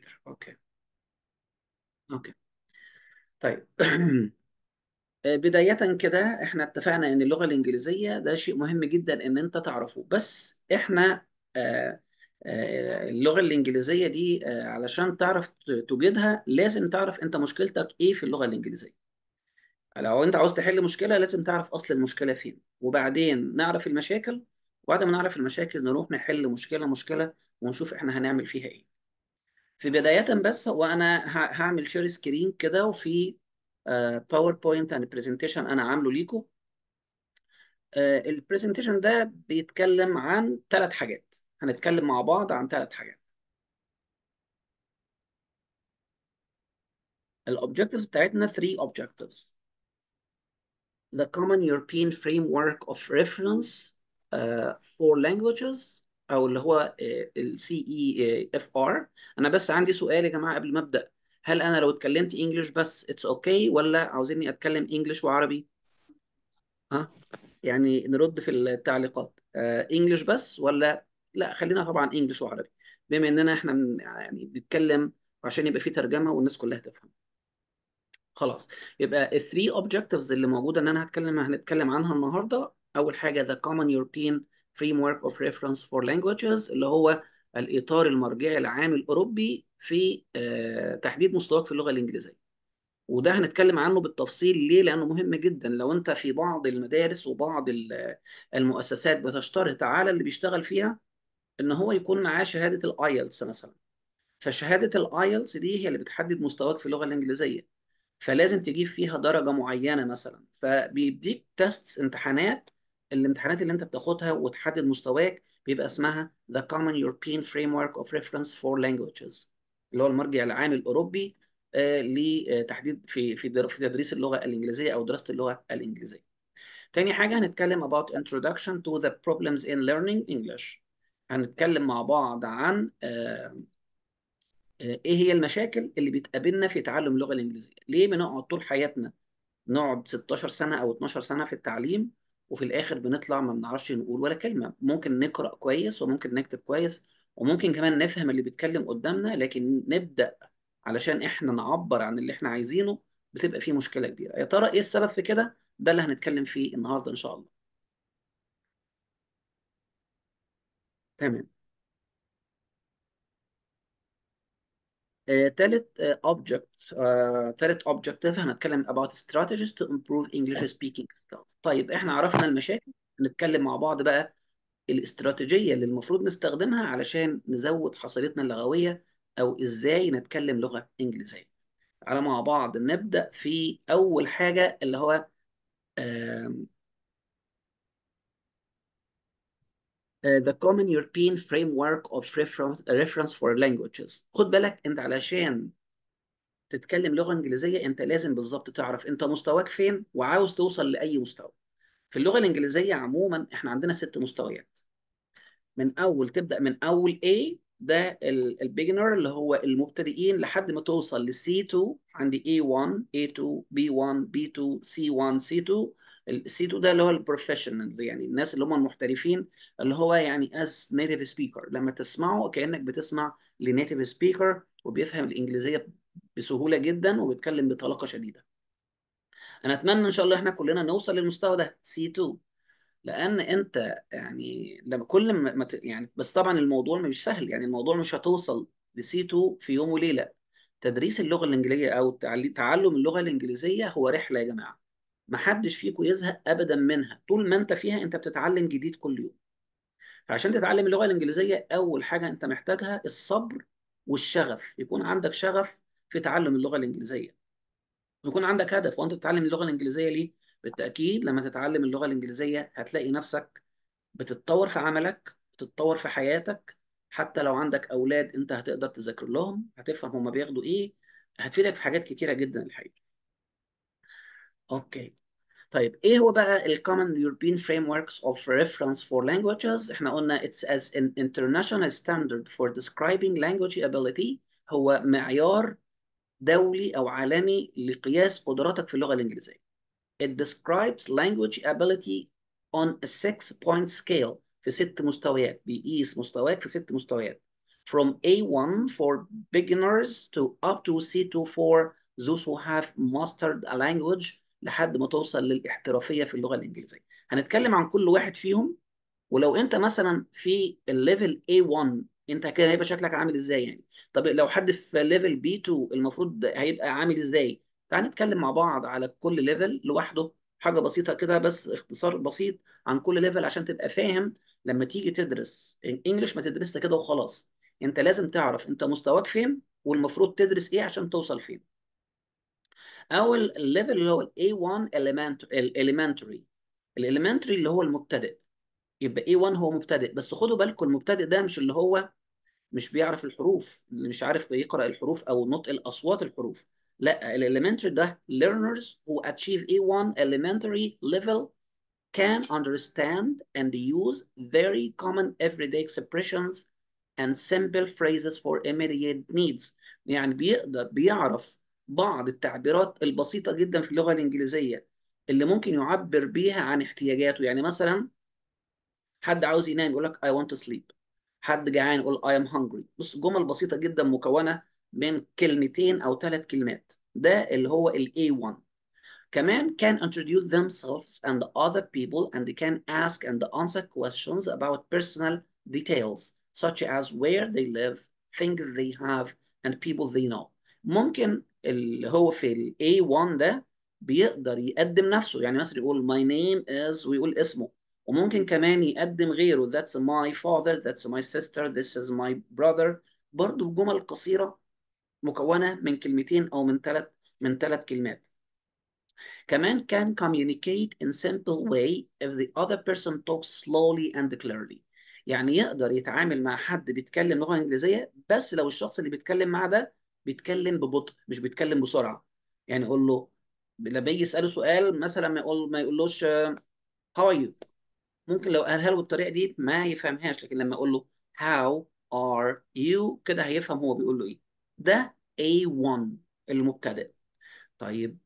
كمبيوتر اوكي اوكي طيب آه، بداية كده احنا اتفقنا ان اللغة الانجليزية ده شيء مهم جدا ان انت تعرفه بس احنا آه، آه، اللغة الانجليزية دي علشان تعرف توجدها لازم تعرف انت مشكلتك ايه في اللغة الانجليزية لو انت عاوز تحل مشكلة لازم تعرف اصل المشكلة فين وبعدين نعرف المشاكل وبعد ما نعرف المشاكل نروح نحل مشكلة مشكلة ونشوف احنا هنعمل فيها ايه في بداية بس هو أنا هعمل شير سكرين كده وفي باوربوينت اند برزنتيشن أنا عامله ليكم آه، البرزنتيشن ده بيتكلم عن ثلاث حاجات هنتكلم مع بعض عن ثلاث حاجات الأوبجكتيفز بتاعتنا 3 objectives the common European framework of reference uh, آه، for languages او اللي هو آه، السي اي آه، اف ار انا بس عندي سؤال يا جماعه قبل ما ابدا هل انا لو اتكلمت انجلش بس اتس اوكي okay ولا عاوزيني اتكلم انجلش وعربي ها يعني نرد في التعليقات آه، انجلش بس ولا لا خلينا طبعا انجلش وعربي بما اننا احنا يعني بنتكلم عشان يبقى في ترجمه والناس كلها تفهم خلاص يبقى الثري اوبجكتيفز اللي موجوده ان انا هتكلم هنتكلم عنها النهارده اول حاجه the common European framework of reference for languages اللي هو الإطار المرجعي العام الأوروبي في آه، تحديد مستواك في اللغة الإنجليزية وده هنتكلم عنه بالتفصيل ليه لأنه مهم جدا لو أنت في بعض المدارس وبعض المؤسسات بتشترط على اللي بيشتغل فيها إن هو يكون معاه شهادة الآيلتس e مثلا فشهادة الآيلتس e دي هي اللي بتحدد مستواك في اللغة الإنجليزية فلازم تجيب فيها درجة معينة مثلا فبيديك تيستس امتحانات الامتحانات اللي انت بتاخدها وتحدد مستواك بيبقى اسمها The Common European Framework of Reference for Languages اللي هو المرجع العام الاوروبي آه، لتحديد في في في تدريس اللغه الانجليزيه او دراسه اللغه الانجليزيه. تاني حاجه هنتكلم about introduction to the problems in learning English. هنتكلم مع بعض عن آه، آه، ايه هي المشاكل اللي بتقابلنا في تعلم اللغه الانجليزيه؟ ليه بنقعد طول حياتنا نقعد 16 سنه او 12 سنه في التعليم وفي الاخر بنطلع ما بنعرفش نقول ولا كلمه ممكن نقرا كويس وممكن نكتب كويس وممكن كمان نفهم اللي بيتكلم قدامنا لكن نبدا علشان احنا نعبر عن اللي احنا عايزينه بتبقى فيه مشكله كبيره يا ترى ايه السبب في كده ده اللي هنتكلم فيه النهارده ان شاء الله تمام آه، تالت اوبجكت آه، آه، تالت اوبجكت هنتكلم about strategies to improve English speaking skills طيب احنا عرفنا المشاكل هنتكلم مع بعض بقى الاستراتيجية اللي المفروض نستخدمها علشان نزود حصيلتنا اللغوية أو إزاي نتكلم لغة إنجليزية على مع بعض نبدأ في أول حاجة اللي هو آه، the common European framework of reference, reference for languages خد بالك انت علشان تتكلم لغه انجليزيه انت لازم بالظبط تعرف انت مستواك فين وعاوز توصل لاي مستوى في اللغه الانجليزيه عموما احنا عندنا ست مستويات من اول تبدا من اول A ده البيجنر اللي هو المبتدئين لحد ما توصل لسي 2 عندي A1 A2 B1 B2 C1 C2 السي 2 ده اللي هو البروفيشنال يعني الناس اللي هم المحترفين اللي هو يعني از نيتيف سبيكر لما تسمعه كانك بتسمع لنيتيف سبيكر وبيفهم الانجليزيه بسهوله جدا وبيتكلم بطلاقه شديده انا اتمنى ان شاء الله احنا كلنا نوصل للمستوى ده سي 2 لان انت يعني لما كل ما يعني بس طبعا الموضوع مش سهل يعني الموضوع مش هتوصل لسي 2 في يوم وليله تدريس اللغه الانجليزيه او تعلم اللغه الانجليزيه هو رحله يا جماعه محدش فيكم يزهق ابدا منها طول ما انت فيها انت بتتعلم جديد كل يوم فعشان تتعلم اللغه الانجليزيه اول حاجه انت محتاجها الصبر والشغف يكون عندك شغف في تعلم اللغه الانجليزيه يكون عندك هدف وانت بتتعلم اللغه الانجليزيه ليه بالتاكيد لما تتعلم اللغه الانجليزيه هتلاقي نفسك بتتطور في عملك بتتطور في حياتك حتى لو عندك اولاد انت هتقدر تذاكر لهم هتفهم هما بياخدوا ايه هتفيدك في حاجات كتيره جدا الحقيقه اوكي طيب ايه هو بقى ال common European frameworks of reference for languages احنا قلنا it's as an international standard for describing language ability هو معيار دولي او عالمي لقياس قدراتك في اللغه الانجليزيه it describes language ability on a six point scale في ست مستويات بيقيس مستواك في ست مستويات from A1 for beginners to up to C2 for those who have mastered a language لحد ما توصل للاحترافيه في اللغه الانجليزيه هنتكلم عن كل واحد فيهم ولو انت مثلا في الليفل A1 انت كده هيبقى شكلك عامل ازاي يعني طب لو حد في ليفل B2 المفروض هيبقى عامل ازاي تعال نتكلم مع بعض على كل ليفل لوحده حاجه بسيطه كده بس اختصار بسيط عن كل ليفل عشان تبقى فاهم لما تيجي تدرس انجلش ما تدرسش كده وخلاص انت لازم تعرف انت مستواك فين والمفروض تدرس ايه عشان توصل فين او الليفل اللي هو الاي 1 الاليمنتري الاليمنتري اللي هو المبتدئ يبقى اي 1 هو مبتدئ بس خدوا بالكم المبتدئ ده مش اللي هو مش بيعرف الحروف اللي مش عارف يقرا الحروف او نطق الاصوات الحروف لا الاليمنتري ده learners who achieve A1 elementary level can understand and use very common everyday expressions and simple phrases for immediate needs يعني بيقدر بيعرف بعض التعبيرات البسيطة جدا في اللغة الإنجليزية اللي ممكن يعبر بيها عن احتياجاته يعني مثلا حد عاوز ينام يقول لك I want to sleep حد جعان يقول I am hungry بص جمل بسيطة جدا مكونة من كلمتين أو ثلاث كلمات ده اللي هو ال A1 كمان can introduce themselves and other people and can ask and answer questions about personal details such as where they live, things they have, and people they know. ممكن اللي هو في ال A1 ده بيقدر يقدم نفسه يعني مثلا يقول my name is ويقول اسمه وممكن كمان يقدم غيره that's my father that's my sister this is my brother برضه جمل قصيرة مكونة من كلمتين أو من ثلاث من ثلاث كلمات كمان can communicate in simple way if the other person talks slowly and clearly يعني يقدر يتعامل مع حد بيتكلم لغة إنجليزية بس لو الشخص اللي بيتكلم معاه ده بيتكلم ببطء مش بيتكلم بسرعه يعني يقول له لما بيجي يساله سؤال مثلا ما يقول ما يقولوش هاو ار يو ممكن لو قالها له بالطريقه دي ما يفهمهاش لكن لما اقول له هاو ار يو كده هيفهم هو بيقول له ايه ده A1 المبتدئ طيب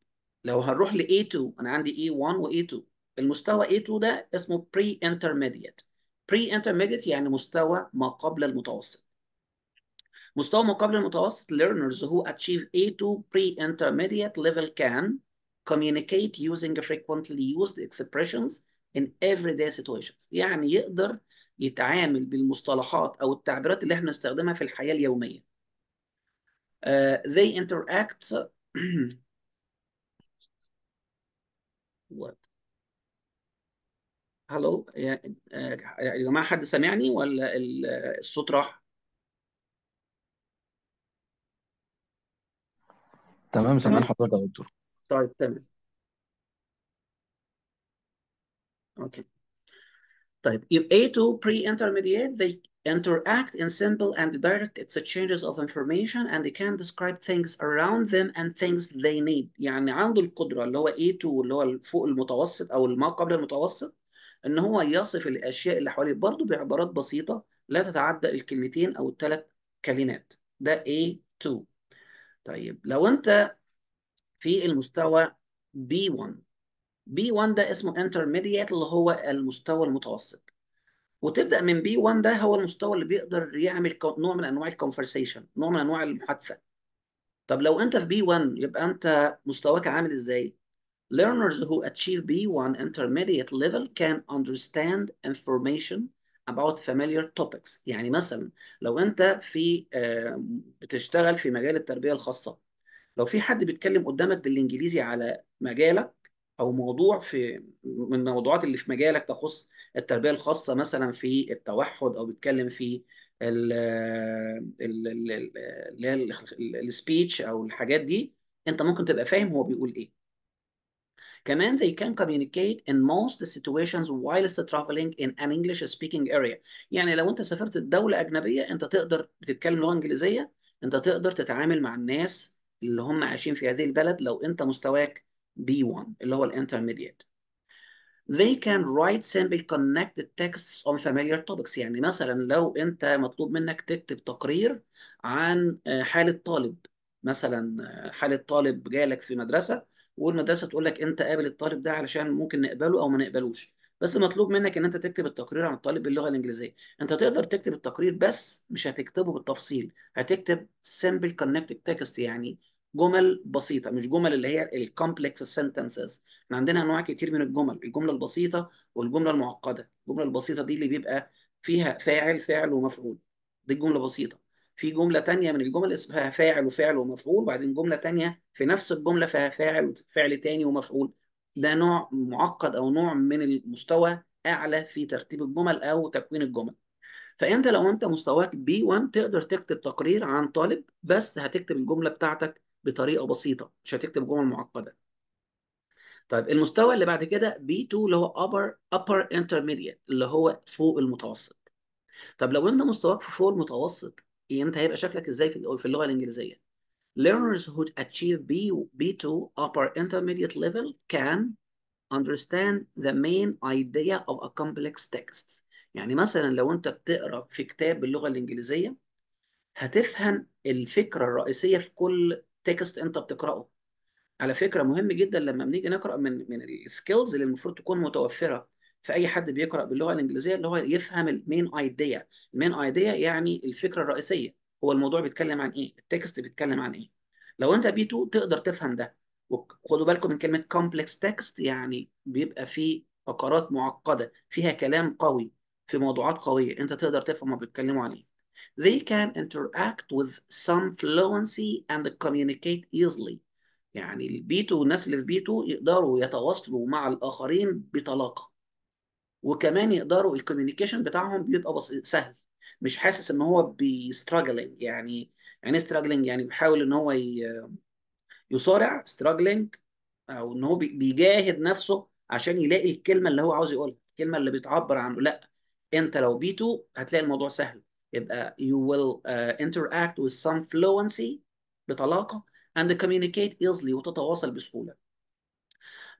لو هنروح ل A2 انا عندي A1 و A2 المستوى A2 ده اسمه pre intermediate pre intermediate يعني مستوى ما قبل المتوسط مستوى ما قبل المتوسط learners who achieve A2 pre-intermediate level can communicate using frequently used expressions in everyday situations يعني يقدر يتعامل بالمصطلحات أو التعبيرات اللي احنا نستخدمها في الحياة اليومية uh, they interact what هلو يا جماعة حد سامعني ولا الصوت راح؟ تمام سامعين حضرتك يا دكتور طيب تمام اوكي طيب a A2 pre-intermediate they interact in simple and direct exchanges of information and they can describe things around them and things they need يعني عنده القدرة اللي هو A2 اللي هو فوق المتوسط أو ما قبل المتوسط إن هو يصف الأشياء اللي حواليه برضه بعبارات بسيطة لا تتعدى الكلمتين أو الثلاث كلمات ده A2 طيب لو انت في المستوى B1 B1 ده اسمه intermediate اللي هو المستوى المتوسط وتبدا من B1 ده هو المستوى اللي بيقدر يعمل نوع من انواع الكونفرسيشن نوع من انواع المحادثه طب لو انت في B1 يبقى انت مستواك عامل ازاي learners who achieve B1 intermediate level can understand information about familiar topics يعني مثلا لو انت في آه، بتشتغل في مجال التربيه الخاصه لو في حد بيتكلم قدامك بالانجليزي على مجالك او موضوع في من الموضوعات اللي في مجالك تخص التربيه الخاصه مثلا في التوحد او بيتكلم في السبيتش آه، او الحاجات دي انت ممكن تبقى فاهم هو بيقول ايه كمان they can communicate in most situations whilst traveling in an English speaking area يعني لو انت سافرت دولة أجنبية انت تقدر بتتكلم لغة إنجليزية انت تقدر تتعامل مع الناس اللي هم عايشين في هذه البلد لو انت مستواك B1 اللي هو الانترميديت they can write simple connected texts on familiar topics يعني مثلا لو انت مطلوب منك تكتب تقرير عن آه، حالة طالب مثلا آه، حالة طالب جالك في مدرسة والمدرسه تقول لك انت قابل الطالب ده علشان ممكن نقبله او ما نقبلوش بس مطلوب منك ان انت تكتب التقرير عن الطالب باللغه الانجليزيه انت تقدر تكتب التقرير بس مش هتكتبه بالتفصيل هتكتب سمبل كونكتد تكست يعني جمل بسيطه مش جمل اللي هي الكومبلكس سنتنسز احنا عندنا انواع كتير من الجمل الجمله البسيطه والجمله المعقده الجمله البسيطه دي اللي بيبقى فيها فاعل فاعل ومفعول دي جمله بسيطه في جملة تانية من الجمل اسمها فاعل وفعل ومفعول وبعدين جملة تانية في نفس الجملة فيها فاعل وفعل تاني ومفعول ده نوع معقد أو نوع من المستوى أعلى في ترتيب الجمل أو تكوين الجمل فأنت لو أنت مستواك B1 تقدر تكتب تقرير عن طالب بس هتكتب الجملة بتاعتك بطريقة بسيطة مش هتكتب جمل معقدة طيب المستوى اللي بعد كده B2 اللي هو upper upper intermediate اللي هو فوق المتوسط طب لو انت مستواك في فوق المتوسط يعني انت هيبقى شكلك ازاي في اللغه الانجليزيه learners who achieve B, B2 upper intermediate level can understand the main idea of a complex text يعني مثلا لو انت بتقرا في كتاب باللغه الانجليزيه هتفهم الفكره الرئيسيه في كل تكست انت بتقراه على فكره مهم جدا لما بنيجي نقرا من من السكيلز اللي المفروض تكون متوفره فاي حد بيقرا باللغه الانجليزيه اللي هو يفهم المين ايديا المين ايديا يعني الفكره الرئيسيه هو الموضوع بيتكلم عن ايه التكست بيتكلم عن ايه لو انت بي 2 تقدر تفهم ده وخدوا بالكم من كلمه كومبلكس تكست يعني بيبقى فيه فقرات معقده فيها كلام قوي في موضوعات قويه انت تقدر تفهم ما بيتكلموا عن ايه they can interact with some fluency and communicate easily يعني البي الناس اللي في بي يقدروا يتواصلوا مع الاخرين بطلاقه وكمان يقدروا الكوميونيكيشن بتاعهم بيبقى بسيط سهل مش حاسس ان هو بيستراجلنج يعني يعني استراجلنج إيه يعني بيحاول ان هو يصارع استراجلنج او ان هو بيجاهد نفسه عشان يلاقي الكلمه اللي هو عاوز يقولها الكلمه اللي بتعبر عنه لا انت لو بيتو هتلاقي الموضوع سهل يبقى you will uh, interact with some fluency بطلاقه and communicate easily وتتواصل بسهوله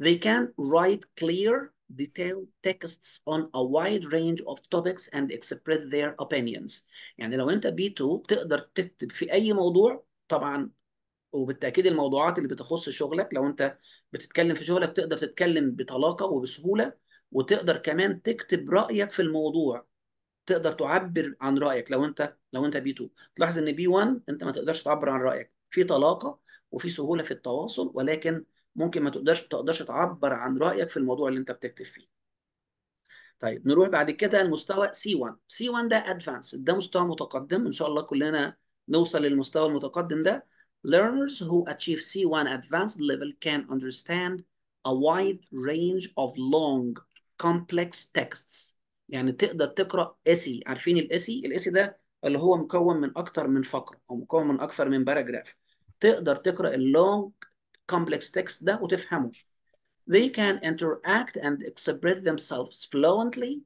they can write clear detailed texts on a wide range of topics and express their opinions يعني لو انت بي 2 تقدر تكتب في اي موضوع طبعا وبالتاكيد الموضوعات اللي بتخص شغلك لو انت بتتكلم في شغلك تقدر تتكلم بطلاقه وبسهوله وتقدر كمان تكتب رايك في الموضوع تقدر تعبر عن رايك لو انت لو انت بي 2 تلاحظ ان بي 1 انت ما تقدرش تعبر عن رايك في طلاقه وفي سهوله في التواصل ولكن ممكن ما تقدرش تقدرش تعبر عن رايك في الموضوع اللي انت بتكتب فيه طيب نروح بعد كده المستوي سي 1 سي C1 ده ادفانس ده مستوى متقدم ان شاء الله كلنا نوصل للمستوى المتقدم ده learners who achieve C1 advanced level can understand a wide range of long complex texts يعني تقدر تقرا اسي عارفين الاسي الاسي ده اللي هو مكون من اكتر من فقره او مكون من اكثر من باراجراف تقدر تقرا اللونج complex text ده وتفهمه they can interact and express themselves fluently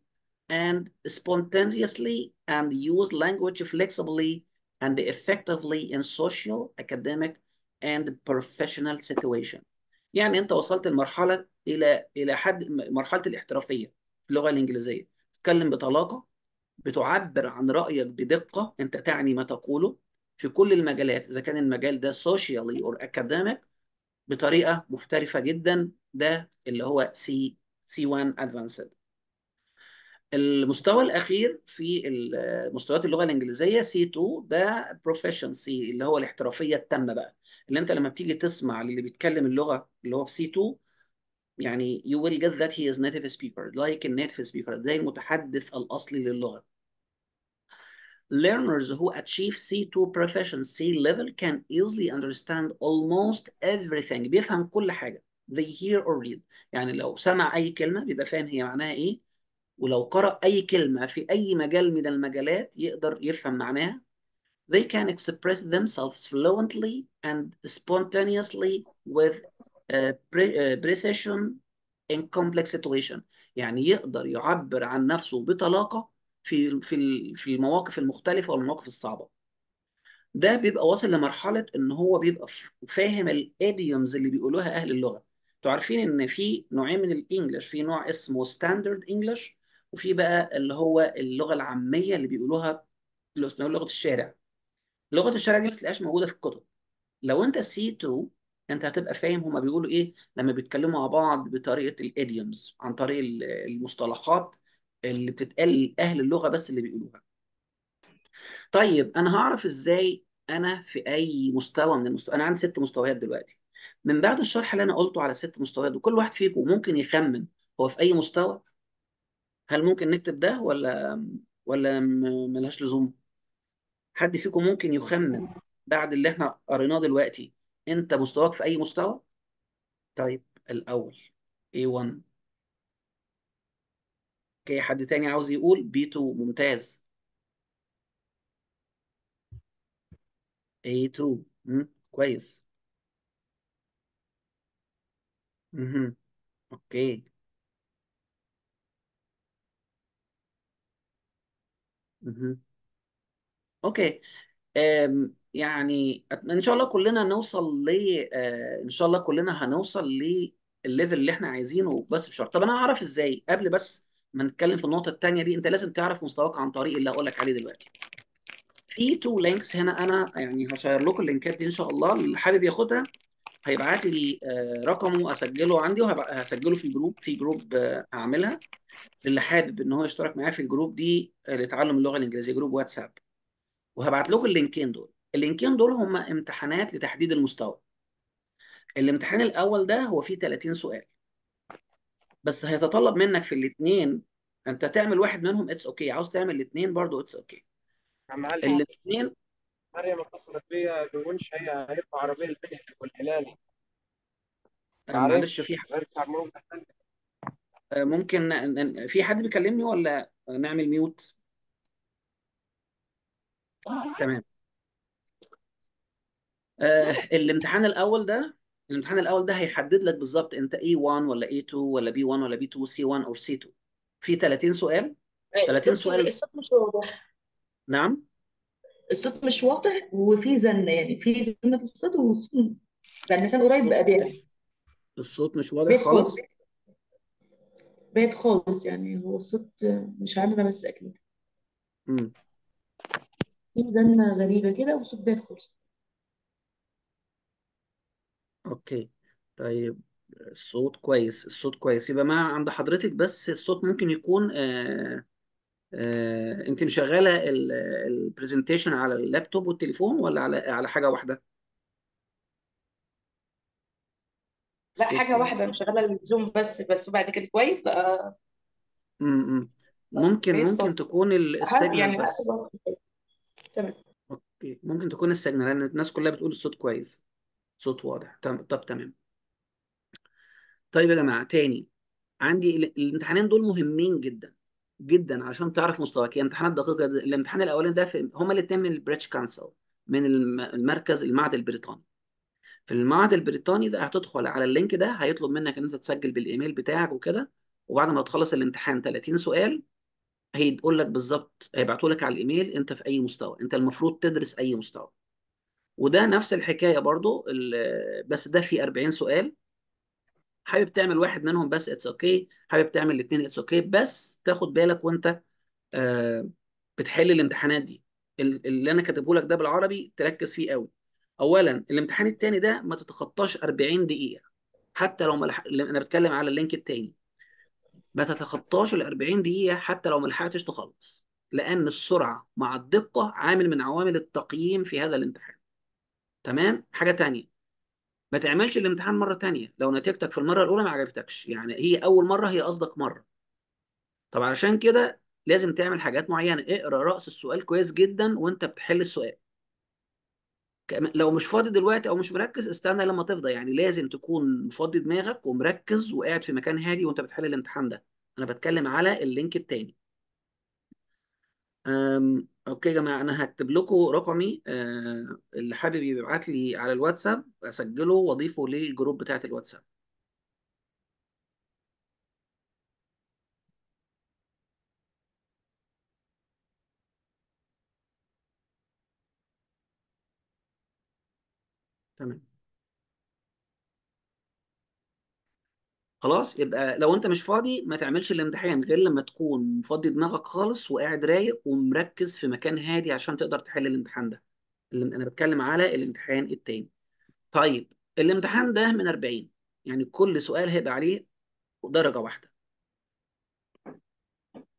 and spontaneously and use language flexibly and effectively in social, academic and professional situation. يعني انت وصلت لمرحله الى الى حد مرحله الاحترافيه في اللغه الانجليزيه تتكلم بطلاقه بتعبر عن رايك بدقه انت تعني ما تقوله في كل المجالات اذا كان المجال ده socially or academic بطريقه محترفه جدا ده اللي هو سي سي 1 ادفانسد المستوى الاخير في مستويات اللغه الانجليزيه سي 2 ده بروفيشنسي اللي هو الاحترافيه التامه بقى اللي انت لما بتيجي تسمع للي بيتكلم اللغه اللي هو في سي 2 يعني you will get that he is native speaker like a native speaker زي المتحدث الاصلي للغه learners who achieve C2 proficiency level can easily understand almost everything بيفهم كل حاجة they hear or read يعني لو سمع أي كلمة بيبقى فاهم هي معناها إيه ولو قرأ أي كلمة في أي مجال من المجالات يقدر يفهم معناها they can express themselves fluently and spontaneously with uh, pre uh, precision in complex situation يعني يقدر يعبر عن نفسه بطلاقة في في في المواقف المختلفه والمواقف الصعبه ده بيبقى واصل لمرحله ان هو بيبقى فاهم الايديومز اللي بيقولوها اهل اللغه انتوا عارفين ان في نوعين من الانجليش في نوع اسمه ستاندرد انجليش وفي بقى اللي هو اللغه العاميه اللي بيقولوها لغه الشارع لغه الشارع دي ما بتبقاش موجوده في الكتب لو انت سي 2 انت هتبقى فاهم هما بيقولوا ايه لما بيتكلموا مع بعض بطريقه الايديومز عن طريق المصطلحات اللي بتتقال لأهل اللغه بس اللي بيقولوها طيب انا هعرف ازاي انا في اي مستوى من المستوى انا عندي ست مستويات دلوقتي من بعد الشرح اللي انا قلته على الست مستويات وكل واحد فيكم ممكن يخمن هو في اي مستوى هل ممكن نكتب ده ولا ولا ملهاش لزوم حد فيكم ممكن يخمن بعد اللي احنا قريناه دلوقتي انت مستواك في اي مستوى طيب الاول A1 اوكي حد تاني عاوز يقول بي2 ممتاز اي ترو كويس مم. اوكي مم. اوكي أم يعني ان شاء الله كلنا نوصل ل آه، ان شاء الله كلنا هنوصل للليفل اللي احنا عايزينه بس بشرط طب انا اعرف ازاي قبل بس ما نتكلم في النقطه الثانيه دي انت لازم تعرف مستواك عن طريق اللي هقول لك عليه دلوقتي في تو لينكس هنا انا يعني هشير لكم اللينكات دي ان شاء الله اللي حابب ياخدها هيبعت لي آه، رقمه اسجله عندي وهسجله في جروب في جروب هعملها آه، للي حابب ان هو يشترك معايا في الجروب دي آه، لتعلم اللغه الانجليزيه جروب واتساب وهبعت لكم اللينكين دول اللينكين دول هم امتحانات لتحديد المستوى الامتحان الاول ده هو فيه 30 سؤال بس هيتطلب منك في الاثنين انت تعمل واحد منهم اتس اوكي okay. عاوز تعمل الاثنين برضو اتس اوكي okay. الاثنين مريم اتصلت بيا بونش هي هيرفع عربيه البنك والهلال آه، معلش في آه، ممكن في حد بيكلمني ولا نعمل ميوت تمام آه الامتحان الاول ده الامتحان الاول ده هيحدد لك بالظبط انت A1 ولا A2 ولا B1 ولا B2 C1 او C2 في 30 سؤال 30 إيه، سؤال الصوت مش واضح نعم الصوت مش واضح وفي زن يعني في زن في الصوت والصوت يعني كان قريب بقى بعد الصوت مش واضح بيت خالص بيت خالص يعني هو الصوت مش عاملة بس أكيد امم في زنة غريبة كده وصوت بيت خالص اوكي طيب الصوت كويس الصوت كويس يبقى ما عند حضرتك بس الصوت ممكن يكون آه آه انت مشغله البرزنتيشن على اللابتوب والتليفون ولا على على حاجه واحده لا حاجة واحدة مشغلة الزوم بس بس وبعد كده كويس بقى طيب، ممكن كويس ممكن تكون ال- السيجنال يعني بس تمام اوكي ممكن تكون السيجنال لان الناس كلها بتقول الصوت كويس صوت واضح طب, تمام طيب يا جماعه تاني عندي الامتحانين دول مهمين جدا جدا علشان تعرف مستواك هي امتحانات دقيقه الامتحان الاولاني ده في هما الاثنين من البريتش كانسل من المركز المعهد البريطاني في المعهد البريطاني ده هتدخل على اللينك ده هيطلب منك ان انت تسجل بالايميل بتاعك وكده وبعد ما تخلص الامتحان 30 سؤال هيقول لك بالظبط هيبعتوا لك على الايميل انت في اي مستوى انت المفروض تدرس اي مستوى وده نفس الحكايه برضو بس ده فيه 40 سؤال حابب تعمل واحد منهم بس اتس اوكي okay. حابب تعمل الاثنين اتس اوكي بس تاخد بالك وانت آه، بتحل الامتحانات دي اللي انا كاتبه لك ده بالعربي تركز فيه قوي اولا الامتحان الثاني ده ما تتخطاش 40 دقيقه حتى لو ملح... انا بتكلم على اللينك الثاني ما تتخطاش ال 40 دقيقه حتى لو ما لحقتش تخلص لان السرعه مع الدقه عامل من عوامل التقييم في هذا الامتحان تمام حاجه تانية ما تعملش الامتحان مره تانية لو نتيجتك في المره الاولى ما عجبتكش يعني هي اول مره هي قصدك مره طب علشان كده لازم تعمل حاجات معينه اقرا راس السؤال كويس جدا وانت بتحل السؤال لو مش فاضي دلوقتي او مش مركز استنى لما تفضى يعني لازم تكون مفضي دماغك ومركز وقاعد في مكان هادي وانت بتحل الامتحان ده انا بتكلم على اللينك التاني اوكي يا جماعه انا هكتب لكم رقمي آه اللي حابب يبعت لي على الواتساب اسجله واضيفه للجروب بتاعه الواتساب تمام خلاص يبقى لو انت مش فاضي ما تعملش الامتحان غير لما تكون مفضي دماغك خالص وقاعد رايق ومركز في مكان هادي عشان تقدر تحل الامتحان ده اللي انا بتكلم على الامتحان التاني طيب الامتحان ده من 40 يعني كل سؤال هيبقى عليه درجة واحدة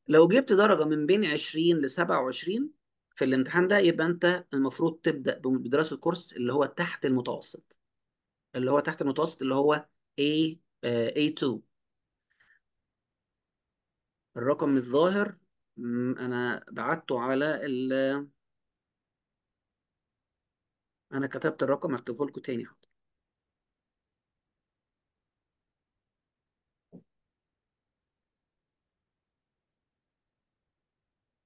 لو جبت درجة من بين 20 ل 27 في الامتحان ده يبقى انت المفروض تبدأ بدراسة كورس اللي هو تحت المتوسط اللي هو تحت المتوسط اللي هو A آه، A2 الرقم الظاهر انا بعته على ال انا كتبت الرقم هكتبه لكم تاني حاضر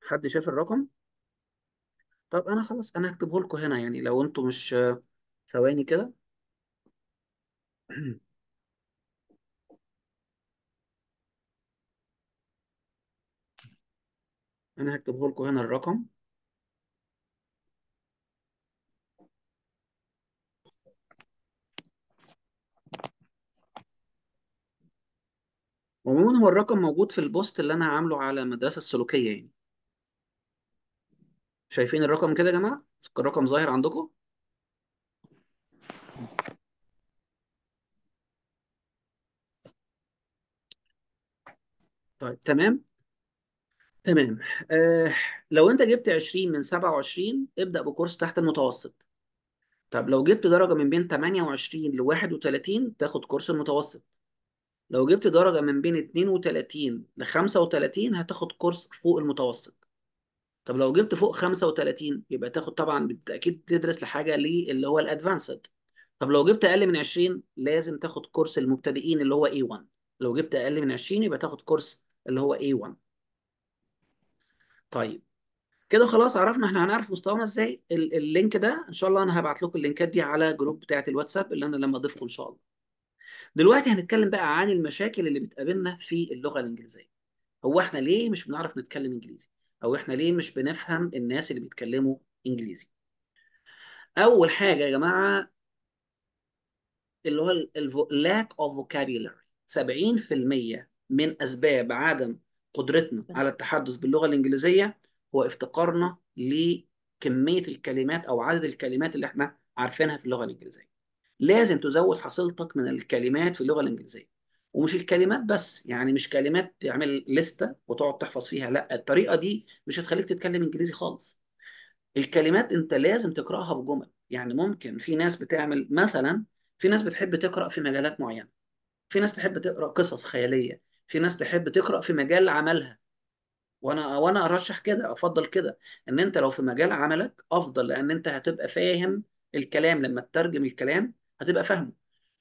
حد شاف الرقم طب انا خلاص انا هكتبه لكم هنا يعني لو انتوا مش آه، ثواني كده انا هكتبه لكم هنا الرقم عموما هو الرقم موجود في البوست اللي انا عامله على المدرسه السلوكيه يعني شايفين الرقم كده يا جماعه الرقم ظاهر عندكم طيب تمام تمام آه لو انت جبت 20 من 27 ابدأ بكورس تحت المتوسط طب لو جبت درجة من بين 28 ل 31 تاخد كورس المتوسط لو جبت درجة من بين 32 ل 35 هتاخد كورس فوق المتوسط طب لو جبت فوق 35 يبقى تاخد طبعا بالتأكيد تدرس لحاجة ليه اللي هو الادفانسد طب لو جبت أقل من 20 لازم تاخد كورس المبتدئين اللي هو A1 لو جبت أقل من 20 يبقى تاخد كورس اللي هو A1 طيب كده خلاص عرفنا احنا هنعرف مستوانا ازاي اللينك ده ان شاء الله انا هبعت لكم اللينكات دي على جروب بتاعه الواتساب اللي انا لما اضيفكم ان شاء الله دلوقتي هنتكلم بقى عن المشاكل اللي بتقابلنا في اللغه الانجليزيه هو احنا ليه مش بنعرف نتكلم انجليزي او احنا ليه مش بنفهم الناس اللي بيتكلموا انجليزي اول حاجه يا جماعه اللي هو lack of vocabulary 70% من اسباب عدم قدرتنا على التحدث باللغه الانجليزيه هو افتقارنا لكميه الكلمات او عدد الكلمات اللي احنا عارفينها في اللغه الانجليزيه لازم تزود حصيلتك من الكلمات في اللغه الانجليزيه ومش الكلمات بس يعني مش كلمات تعمل لستة وتقعد تحفظ فيها لا الطريقة دي مش هتخليك تتكلم انجليزي خالص الكلمات انت لازم تقرأها في جمل يعني ممكن في ناس بتعمل مثلا في ناس بتحب تقرأ في مجالات معينة في ناس تحب تقرأ قصص خيالية في ناس تحب تقرا في مجال عملها وانا وانا ارشح كده افضل كده ان انت لو في مجال عملك افضل لان انت هتبقى فاهم الكلام لما تترجم الكلام هتبقى فاهمه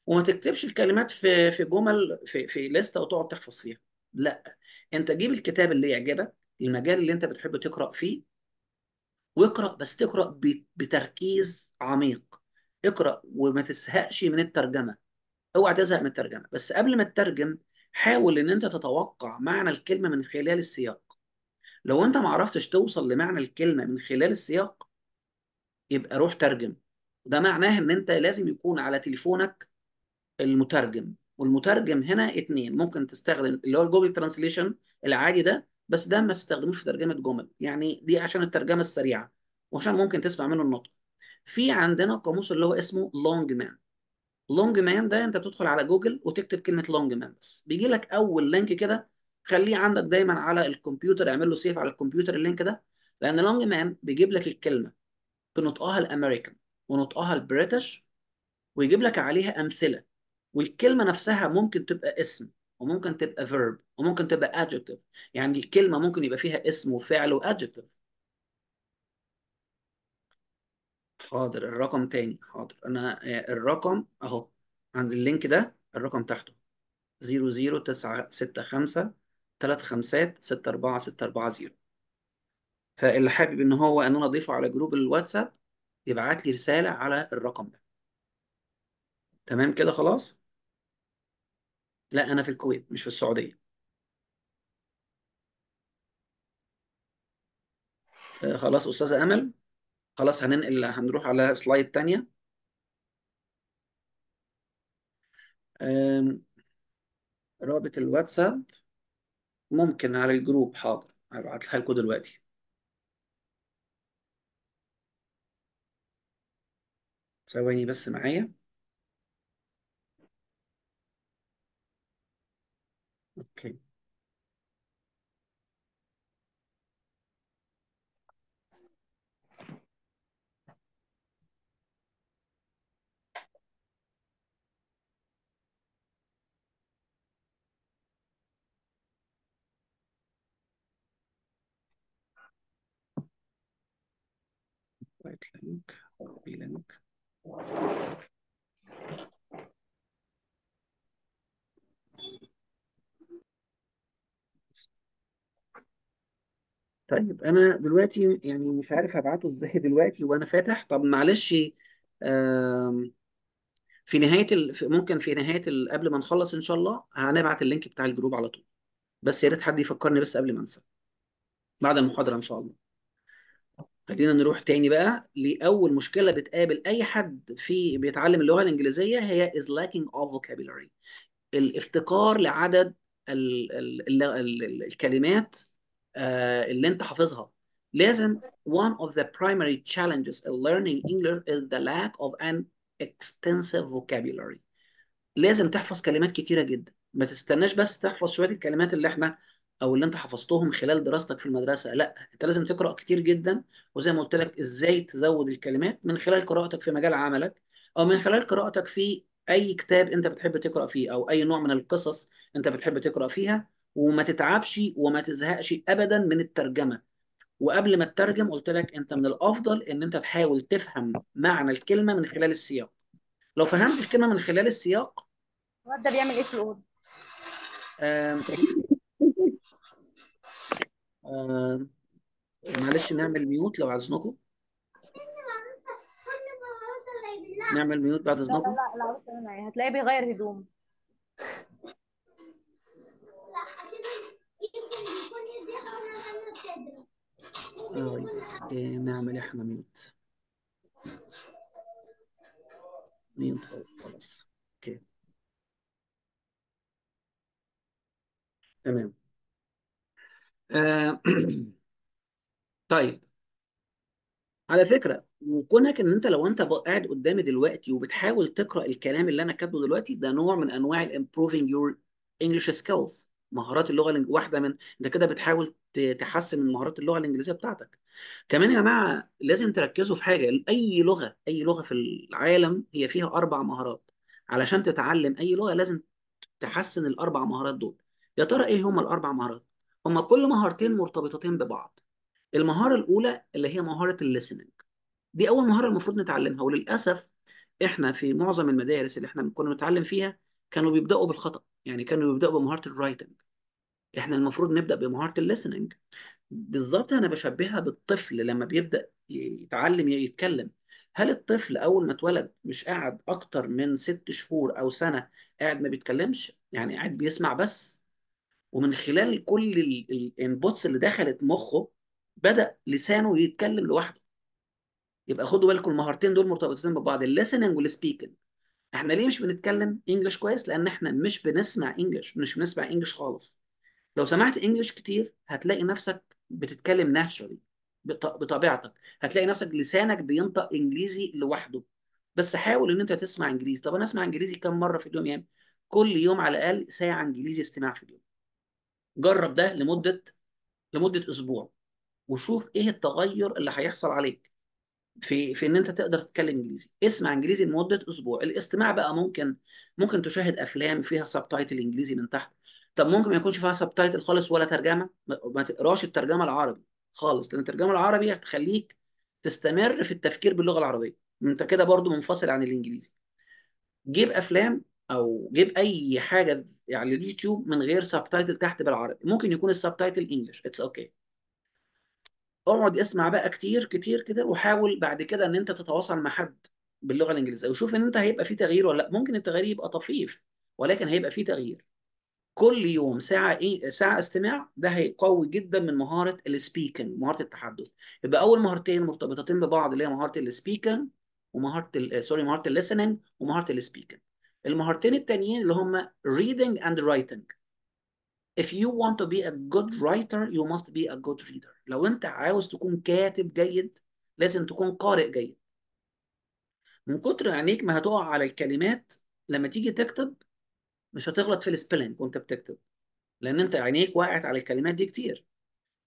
وما تكتبش الكلمات في في جمل في في لسته وتقعد تحفظ فيها لا انت جيب الكتاب اللي يعجبك المجال اللي انت بتحب تقرا فيه واقرا بس تقرا بتركيز عميق اقرا وما تزهقش من الترجمه اوعى تزهق من الترجمه بس قبل ما تترجم حاول ان انت تتوقع معنى الكلمه من خلال السياق لو انت ما عرفتش توصل لمعنى الكلمه من خلال السياق يبقى روح ترجم ده معناه ان انت لازم يكون على تليفونك المترجم والمترجم هنا اتنين ممكن تستخدم اللي هو الجوجل ترانسليشن العادي ده بس ده ما تستخدموش في ترجمه جمل يعني دي عشان الترجمه السريعه وعشان ممكن تسمع منه النطق في عندنا قاموس اللي هو اسمه لونج مان لونج مان ده انت بتدخل على جوجل وتكتب كلمه لونج مان بس بيجي لك اول لينك كده خليه عندك دايما على الكمبيوتر اعمل له سيف على الكمبيوتر اللينك ده لان لونج مان بيجيب لك الكلمه بنطقها الامريكان ونطقها البريتش ويجيب لك عليها امثله والكلمه نفسها ممكن تبقى اسم وممكن تبقى فيرب وممكن تبقى adjective يعني الكلمه ممكن يبقى فيها اسم وفعل وادجكتيف حاضر الرقم تاني حاضر انا آه، الرقم اهو عند اللينك ده الرقم تحته زيرو زيرو تسعة ستة خمسة تلات خمسات ستة أربعة ستة أربعة زيرو فاللي حابب إن هو إن أنا أضيفه على جروب الواتساب يبعت لي رسالة على الرقم ده تمام كده خلاص لا أنا في الكويت مش في السعودية آه، خلاص أستاذة أمل خلاص هننقل هنروح على سلايد تانية رابط الواتساب ممكن على الجروب حاضر هبعت لها لكم دلوقتي ثواني بس معايا insert link copy لينك طيب انا دلوقتي يعني مش عارف هبعته ازاي دلوقتي وانا فاتح طب معلش في نهايه ال... ممكن في نهايه ال... قبل ما نخلص ان شاء الله هنبعت اللينك بتاع الجروب على طول بس يا ريت حد يفكرني بس قبل ما انسى بعد المحاضره ان شاء الله خلينا نروح تاني بقى لأول مشكلة بتقابل أي حد في بيتعلم اللغة الإنجليزية هي is lacking of vocabulary الافتقار لعدد الـ الـ الـ الـ الـ الكلمات آه، اللي أنت حافظها لازم one of the primary challenges in learning English is the lack of an extensive vocabulary لازم تحفظ كلمات كتيرة جدا ما تستناش بس تحفظ شوية الكلمات اللي احنا او اللي انت حفظتهم خلال دراستك في المدرسه لا انت لازم تقرا كتير جدا وزي ما قلت لك ازاي تزود الكلمات من خلال قراءتك في مجال عملك او من خلال قراءتك في اي كتاب انت بتحب تقرا فيه او اي نوع من القصص انت بتحب تقرا فيها وما تتعبش وما تزهقش ابدا من الترجمه وقبل ما تترجم قلت لك انت من الافضل ان انت تحاول تفهم معنى الكلمه من خلال السياق لو فهمت الكلمه من خلال السياق ده بيعمل ايه في الاوضه آه، معلش نعمل ميوت لو عايزينكم نعمل ميوت بعد اذنكم لا لا لا هتلاقيه بيغير هدوم إيه نعمل احنا ميوت ميوت خلاص اوكي تمام آه، طيب على فكرة وكونك ان انت لو انت قاعد قدامي دلوقتي وبتحاول تقرأ الكلام اللي انا كاتبه دلوقتي ده نوع من انواع ال يور انجلش سكيلز مهارات اللغة الانجليزيه واحدة من انت كده بتحاول تحسن من مهارات اللغة الإنجليزية بتاعتك كمان يا جماعة لازم تركزوا في حاجة أي لغة أي لغة في العالم هي فيها أربع مهارات علشان تتعلم أي لغة لازم تحسن الأربع مهارات دول يا ترى إيه هما الأربع مهارات هما كل مهارتين مرتبطتين ببعض المهاره الاولى اللي هي مهاره الليسننج دي اول مهاره المفروض نتعلمها وللاسف احنا في معظم المدارس اللي احنا كنا بنتعلم فيها كانوا بيبداوا بالخطا يعني كانوا بيبداوا بمهاره الرايتنج احنا المفروض نبدا بمهاره الليسننج بالظبط انا بشبهها بالطفل لما بيبدا يتعلم يتكلم هل الطفل اول ما اتولد مش قاعد اكتر من ست شهور او سنه قاعد ما بيتكلمش يعني قاعد بيسمع بس ومن خلال كل الانبوتس اللي دخلت مخه بدا لسانه يتكلم لوحده يبقى خدوا بالكم المهارتين دول مرتبطين ببعض الليسننج والسبيكنج احنا ليه مش بنتكلم انجلش كويس لان احنا مش بنسمع انجلش مش بنسمع انجلش خالص لو سمعت انجلش كتير هتلاقي نفسك بتتكلم ناتشرالي بطبيعتك هتلاقي نفسك لسانك بينطق انجليزي لوحده بس حاول ان انت تسمع انجليزي طب انا اسمع انجليزي كم مره في اليوم يعني كل يوم على الاقل ساعه انجليزي استماع في اليوم جرب ده لمده لمده اسبوع وشوف ايه التغير اللي هيحصل عليك في في ان انت تقدر تتكلم انجليزي اسمع انجليزي لمده اسبوع الاستماع بقى ممكن ممكن تشاهد افلام فيها سبتايتل انجليزي من تحت طب ممكن ما يكونش فيها سبتايتل خالص ولا ترجمه ما تقراش الترجمه العربي خالص لان الترجمه العربي هتخليك تستمر في التفكير باللغه العربيه انت كده برضو منفصل عن الانجليزي جيب افلام او جيب اي حاجه على يعني اليوتيوب من غير سبتايتل تحت بالعربي ممكن يكون السبتايتل انجلش اتس اوكي اقعد اسمع بقى كتير كتير كده وحاول بعد كده ان انت تتواصل مع حد باللغه الانجليزيه وشوف ان انت هيبقى في تغيير ولا لا ممكن التغيير يبقى طفيف ولكن هيبقى في تغيير كل يوم ساعه ايه ساعه استماع ده هيقوي جدا من مهاره السبيكنج مهاره التحدث يبقى اول مهارتين مرتبطتين ببعض اللي هي مهاره السبيكنج ومهاره سوري مهاره الليسننج ومهاره السبيكنج المهارتين التانيين اللي هم reading and writing if you want to be a good writer you must be a good reader لو انت عاوز تكون كاتب جيد لازم تكون قارئ جيد من كتر عينيك ما هتقع على الكلمات لما تيجي تكتب مش هتغلط في السبيلنج وانت بتكتب لان انت عينيك وقعت على الكلمات دي كتير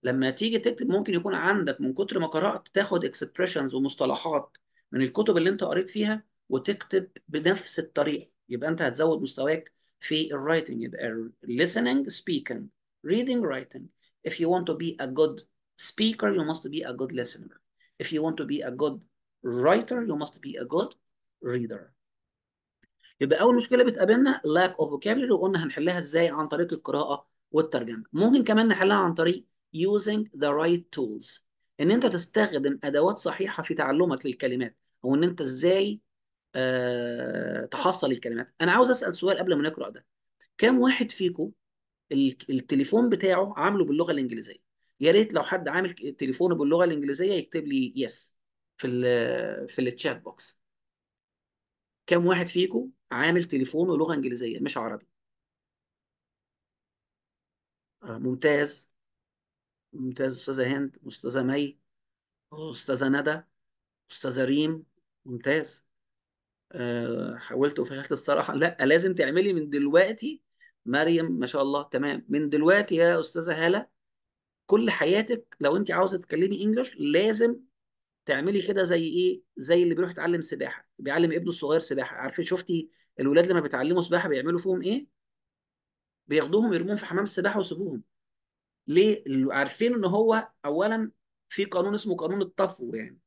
لما تيجي تكتب ممكن يكون عندك من كتر ما قرات تاخد اكسبريشنز ومصطلحات من الكتب اللي انت قريت فيها وتكتب بنفس الطريقه يبقى انت هتزود مستواك في الرايتنج يبقى listening speaking reading writing if you want to be a good speaker you must be a good listener if you want to be a good writer you must be a good reader يبقى اول مشكله بتقابلنا lack of vocabulary وقلنا هنحلها ازاي عن طريق القراءه والترجمه ممكن كمان نحلها عن طريق using the right tools ان انت تستخدم ادوات صحيحه في تعلمك للكلمات او ان انت ازاي آه، تحصل الكلمات انا عاوز اسال سؤال قبل ما نقرا ده كام واحد فيكم التليفون بتاعه عامله باللغه الانجليزيه يا ريت لو حد عامل تليفونه باللغه الانجليزيه يكتب لي يس في الـ في التشات بوكس كام واحد فيكم عامل تليفونه لغه انجليزيه مش عربي آه، ممتاز ممتاز استاذه هند استاذه مي استاذه ندى استاذه ريم ممتاز آه، حاولت وفشلت الصراحه لا لازم تعملي من دلوقتي مريم ما شاء الله تمام من دلوقتي يا استاذه هاله كل حياتك لو انت عاوزه تتكلمي انجلش لازم تعملي كده زي ايه زي اللي بيروح يتعلم سباحه بيعلم ابنه الصغير سباحه عارفين شفتي الولاد لما بيتعلموا سباحه بيعملوا فيهم ايه بياخدوهم يرموهم في حمام السباحه ويسيبوهم ليه عارفين ان هو اولا في قانون اسمه قانون الطفو يعني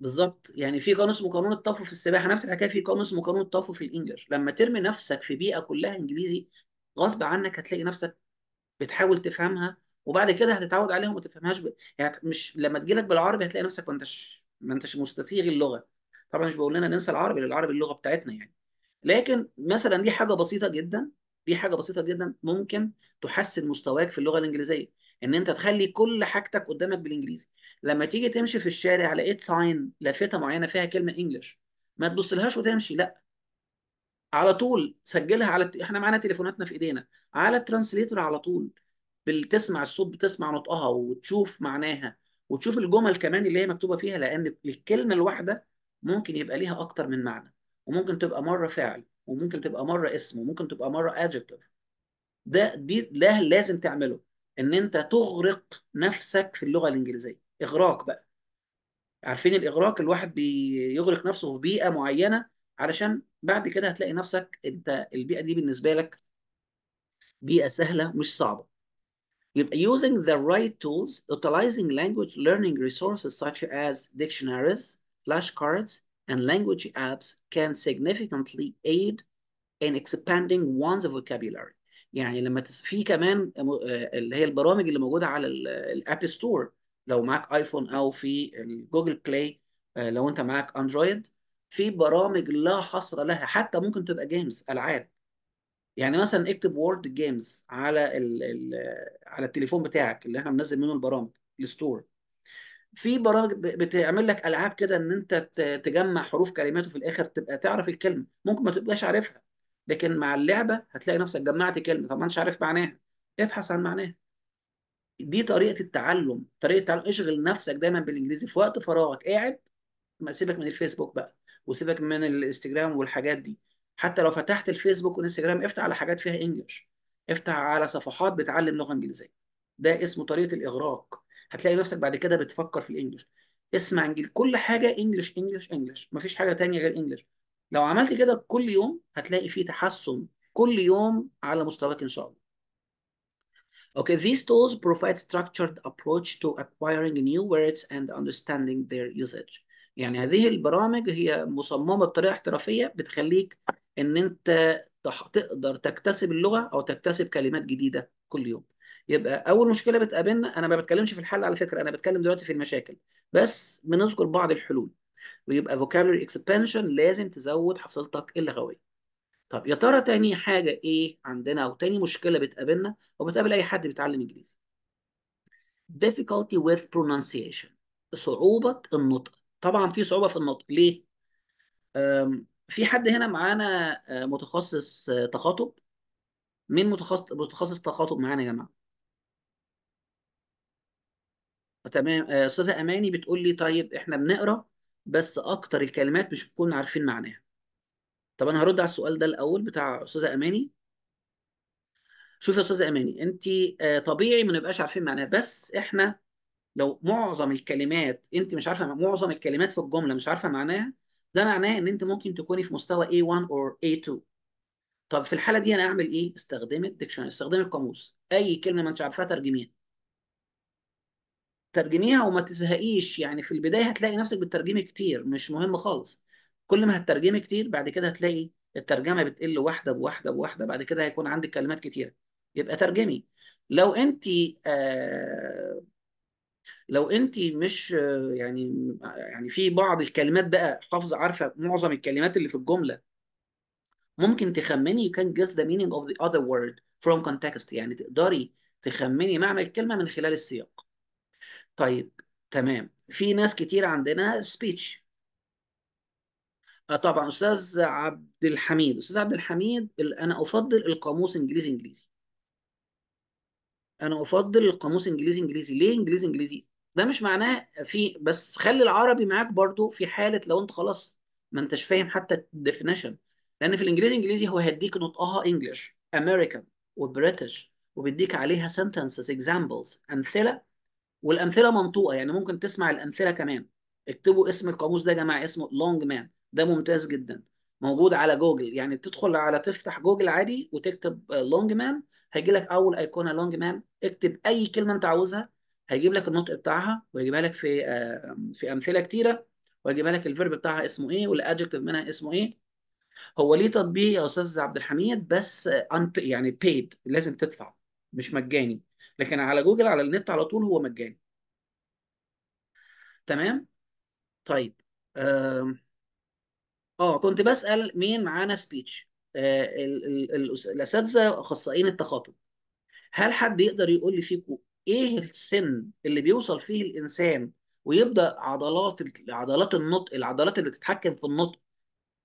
بالظبط يعني في قانون اسمه قانون الطفو في السباحه نفس الحكايه في قانون اسمه قانون الطفو في الانجليش لما ترمي نفسك في بيئه كلها انجليزي غصب عنك هتلاقي نفسك بتحاول تفهمها وبعد كده هتتعود عليها وما تفهمهاش ب... يعني مش لما تجيلك بالعربي هتلاقي نفسك ما انتش ما انتش مستسيغ اللغه طبعا مش بقول لنا ننسى العربي العربي اللغه بتاعتنا يعني لكن مثلا دي حاجه بسيطه جدا دي حاجه بسيطه جدا ممكن تحسن مستواك في اللغه الانجليزيه ان انت تخلي كل حاجتك قدامك بالانجليزي لما تيجي تمشي في الشارع لقيت ساين لافته معينه فيها كلمه انجلش ما تبصلهاش وتمشي لا على طول سجلها على احنا معانا تليفوناتنا في ايدينا على الترانسليتور على طول بتسمع الصوت بتسمع نطقها وتشوف معناها وتشوف الجمل كمان اللي هي مكتوبه فيها لان الكلمه الواحده ممكن يبقى ليها اكتر من معنى وممكن تبقى مره فعل وممكن تبقى مره اسم وممكن تبقى مره adjective ده دي ده لازم تعمله ان انت تغرق نفسك في اللغه الانجليزيه اغراق بقى عارفين الاغراق الواحد بيغرق نفسه في بيئه معينه علشان بعد كده هتلاقي نفسك انت البيئه دي بالنسبه لك بيئه سهله مش صعبه يبقى using the right tools utilizing language learning resources such as dictionaries flashcards and language apps can significantly aid in expanding one's vocabulary يعني لما تس... في كمان آه، اللي هي البرامج اللي موجوده على الاب ستور لو معاك ايفون او في جوجل بلاي آه، لو انت معاك اندرويد في برامج لا حصر لها حتى ممكن تبقى جيمز العاب يعني مثلا اكتب وورد جيمز على الـ الـ على التليفون بتاعك اللي احنا بننزل منه البرامج الستور في برامج بتعمل لك العاب كده ان انت تجمع حروف كلمات وفي الاخر تبقى تعرف الكلمه ممكن ما تبقاش عارفها لكن مع اللعبه هتلاقي نفسك جمعت كلمه طب ما انتش عارف معناها ابحث عن معناها دي طريقه التعلم طريقه التعلم اشغل نفسك دايما بالانجليزي في وقت فراغك قاعد ما سيبك من الفيسبوك بقى وسيبك من الانستجرام والحاجات دي حتى لو فتحت الفيسبوك والانستجرام افتح على حاجات فيها انجلش افتح على صفحات بتعلم لغه انجليزيه ده اسمه طريقه الاغراق هتلاقي نفسك بعد كده بتفكر في الانجلش اسمع انجليزي كل حاجه انجلش انجلش انجلش مفيش حاجه تانية غير انجلش لو عملت كده كل يوم هتلاقي فيه تحسن كل يوم على مستواك ان شاء الله Okay, these tools provide structured approach to acquiring new words and understanding their usage. يعني هذه البرامج هي مصممة بطريقة احترافية بتخليك ان انت تقدر تكتسب اللغة او تكتسب كلمات جديدة كل يوم. يبقى اول مشكلة بتقابلنا انا ما بتكلمش في الحل على فكرة انا بتكلم دلوقتي في المشاكل بس بنذكر بعض الحلول. ويبقى vocabulary expansion لازم تزود حصيلتك اللغويه طب يا ترى تاني حاجه ايه عندنا او تاني مشكله بتقابلنا وبتقابل اي حد بيتعلم انجليزي difficulty with pronunciation صعوبه النطق طبعا في صعوبه في النطق ليه في حد هنا معانا آه، متخصص آه، تخاطب مين متخصص متخصص تخاطب معانا يا جماعه تمام آه، استاذه اماني بتقول لي طيب احنا بنقرا بس اكتر الكلمات مش بنكون عارفين معناها طب انا هرد على السؤال ده الاول بتاع استاذه اماني شوف يا استاذه اماني انت آه، طبيعي ما نبقاش عارفين معناها بس احنا لو معظم الكلمات انت مش عارفه معظم الكلمات في الجمله مش عارفه معناها ده معناه ان انت ممكن تكوني في مستوى A1 او A2 طب في الحاله دي انا اعمل ايه استخدم الديكشنري استخدم القاموس اي كلمه ما انتش عارفاها ترجميها ترجميها وما تزهقيش يعني في البدايه هتلاقي نفسك بتترجمي كتير مش مهم خالص كل ما هتترجمي كتير بعد كده هتلاقي الترجمه بتقل واحده بواحده بواحده بعد كده هيكون عندك كلمات كتير يبقى ترجمي لو انت آه لو انت مش آه، يعني يعني في بعض الكلمات بقى حافظه عارفه معظم الكلمات اللي في الجمله ممكن تخمني you can guess the meaning of the other word from context يعني تقدري تخمني معنى الكلمه من خلال السياق طيب تمام في ناس كتير عندنا سبيتش آه، طبعا استاذ عبد الحميد استاذ عبد الحميد انا افضل القاموس انجليزي انجليزي انا افضل القاموس انجليزي انجليزي ليه انجليزي انجليزي ده مش معناه في بس خلي العربي معاك برضو في حاله لو انت خلاص ما انتش فاهم حتى الديفينيشن لان في الانجليزي انجليزي هو هيديك نطقها انجلش امريكان وبريتش وبيديك عليها سنتنسز اكزامبلز امثله والامثله منطوقه يعني ممكن تسمع الامثله كمان اكتبوا اسم القاموس ده يا جماعه اسمه لونج مان ده ممتاز جدا موجود على جوجل يعني تدخل على تفتح جوجل عادي وتكتب لونج مان هيجي لك اول ايقونه لونج مان اكتب اي كلمه انت عاوزها هيجيب لك النطق بتاعها ويجيبها لك في في امثله كتيره ويجيبها لك الفيرب بتاعها اسمه ايه والادجكتيف منها اسمه ايه هو ليه تطبيق يا استاذ عبد الحميد بس يعني بيد لازم تدفع مش مجاني لكن على جوجل على النت على طول هو مجاني تمام طيب اه, كنت بسأل مين معانا سبيتش آه الاساتذه اخصائيين التخاطب هل حد يقدر يقول لي فيكم ايه السن اللي بيوصل فيه الانسان ويبدا عضلات عضلات النطق العضلات اللي بتتحكم في النطق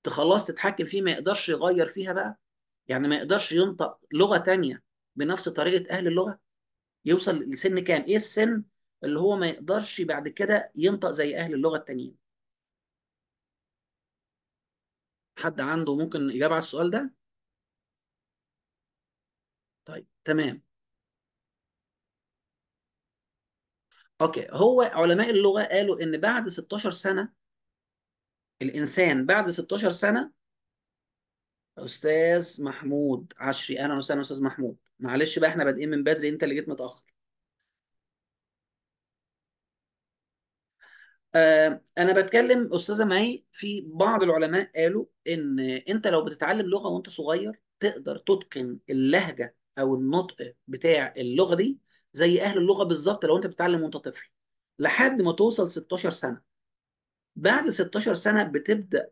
تخلص تتحكم فيه ما يقدرش يغير فيها بقى يعني ما يقدرش ينطق لغه تانية بنفس طريقه اهل اللغه يوصل لسن كام ايه السن اللي هو ما يقدرش بعد كده ينطق زي اهل اللغه التانيين حد عنده ممكن اجابه على السؤال ده طيب تمام اوكي هو علماء اللغه قالوا ان بعد 16 سنه الانسان بعد 16 سنه استاذ محمود عشري انا استاذ محمود معلش بقى احنا بادئين من بدري انت اللي جيت متاخر آه، انا بتكلم استاذه ماي في بعض العلماء قالوا ان انت لو بتتعلم لغه وانت صغير تقدر تتقن اللهجه او النطق بتاع اللغه دي زي اهل اللغه بالظبط لو انت بتتعلم وانت طفل لحد ما توصل 16 سنه بعد 16 سنه بتبدا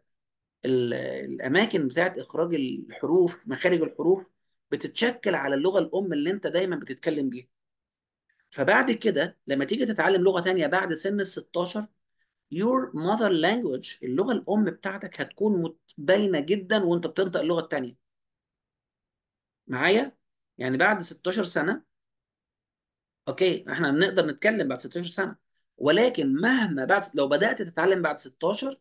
الاماكن بتاعه اخراج الحروف مخارج الحروف بتتشكل على اللغه الام اللي انت دايما بتتكلم بيها فبعد كده لما تيجي تتعلم لغه تانية بعد سن ال 16 your mother language اللغه الام بتاعتك هتكون باينه جدا وانت بتنطق اللغه التانية معايا يعني بعد 16 سنه اوكي احنا بنقدر نتكلم بعد 16 سنه ولكن مهما بعد لو بدات تتعلم بعد 16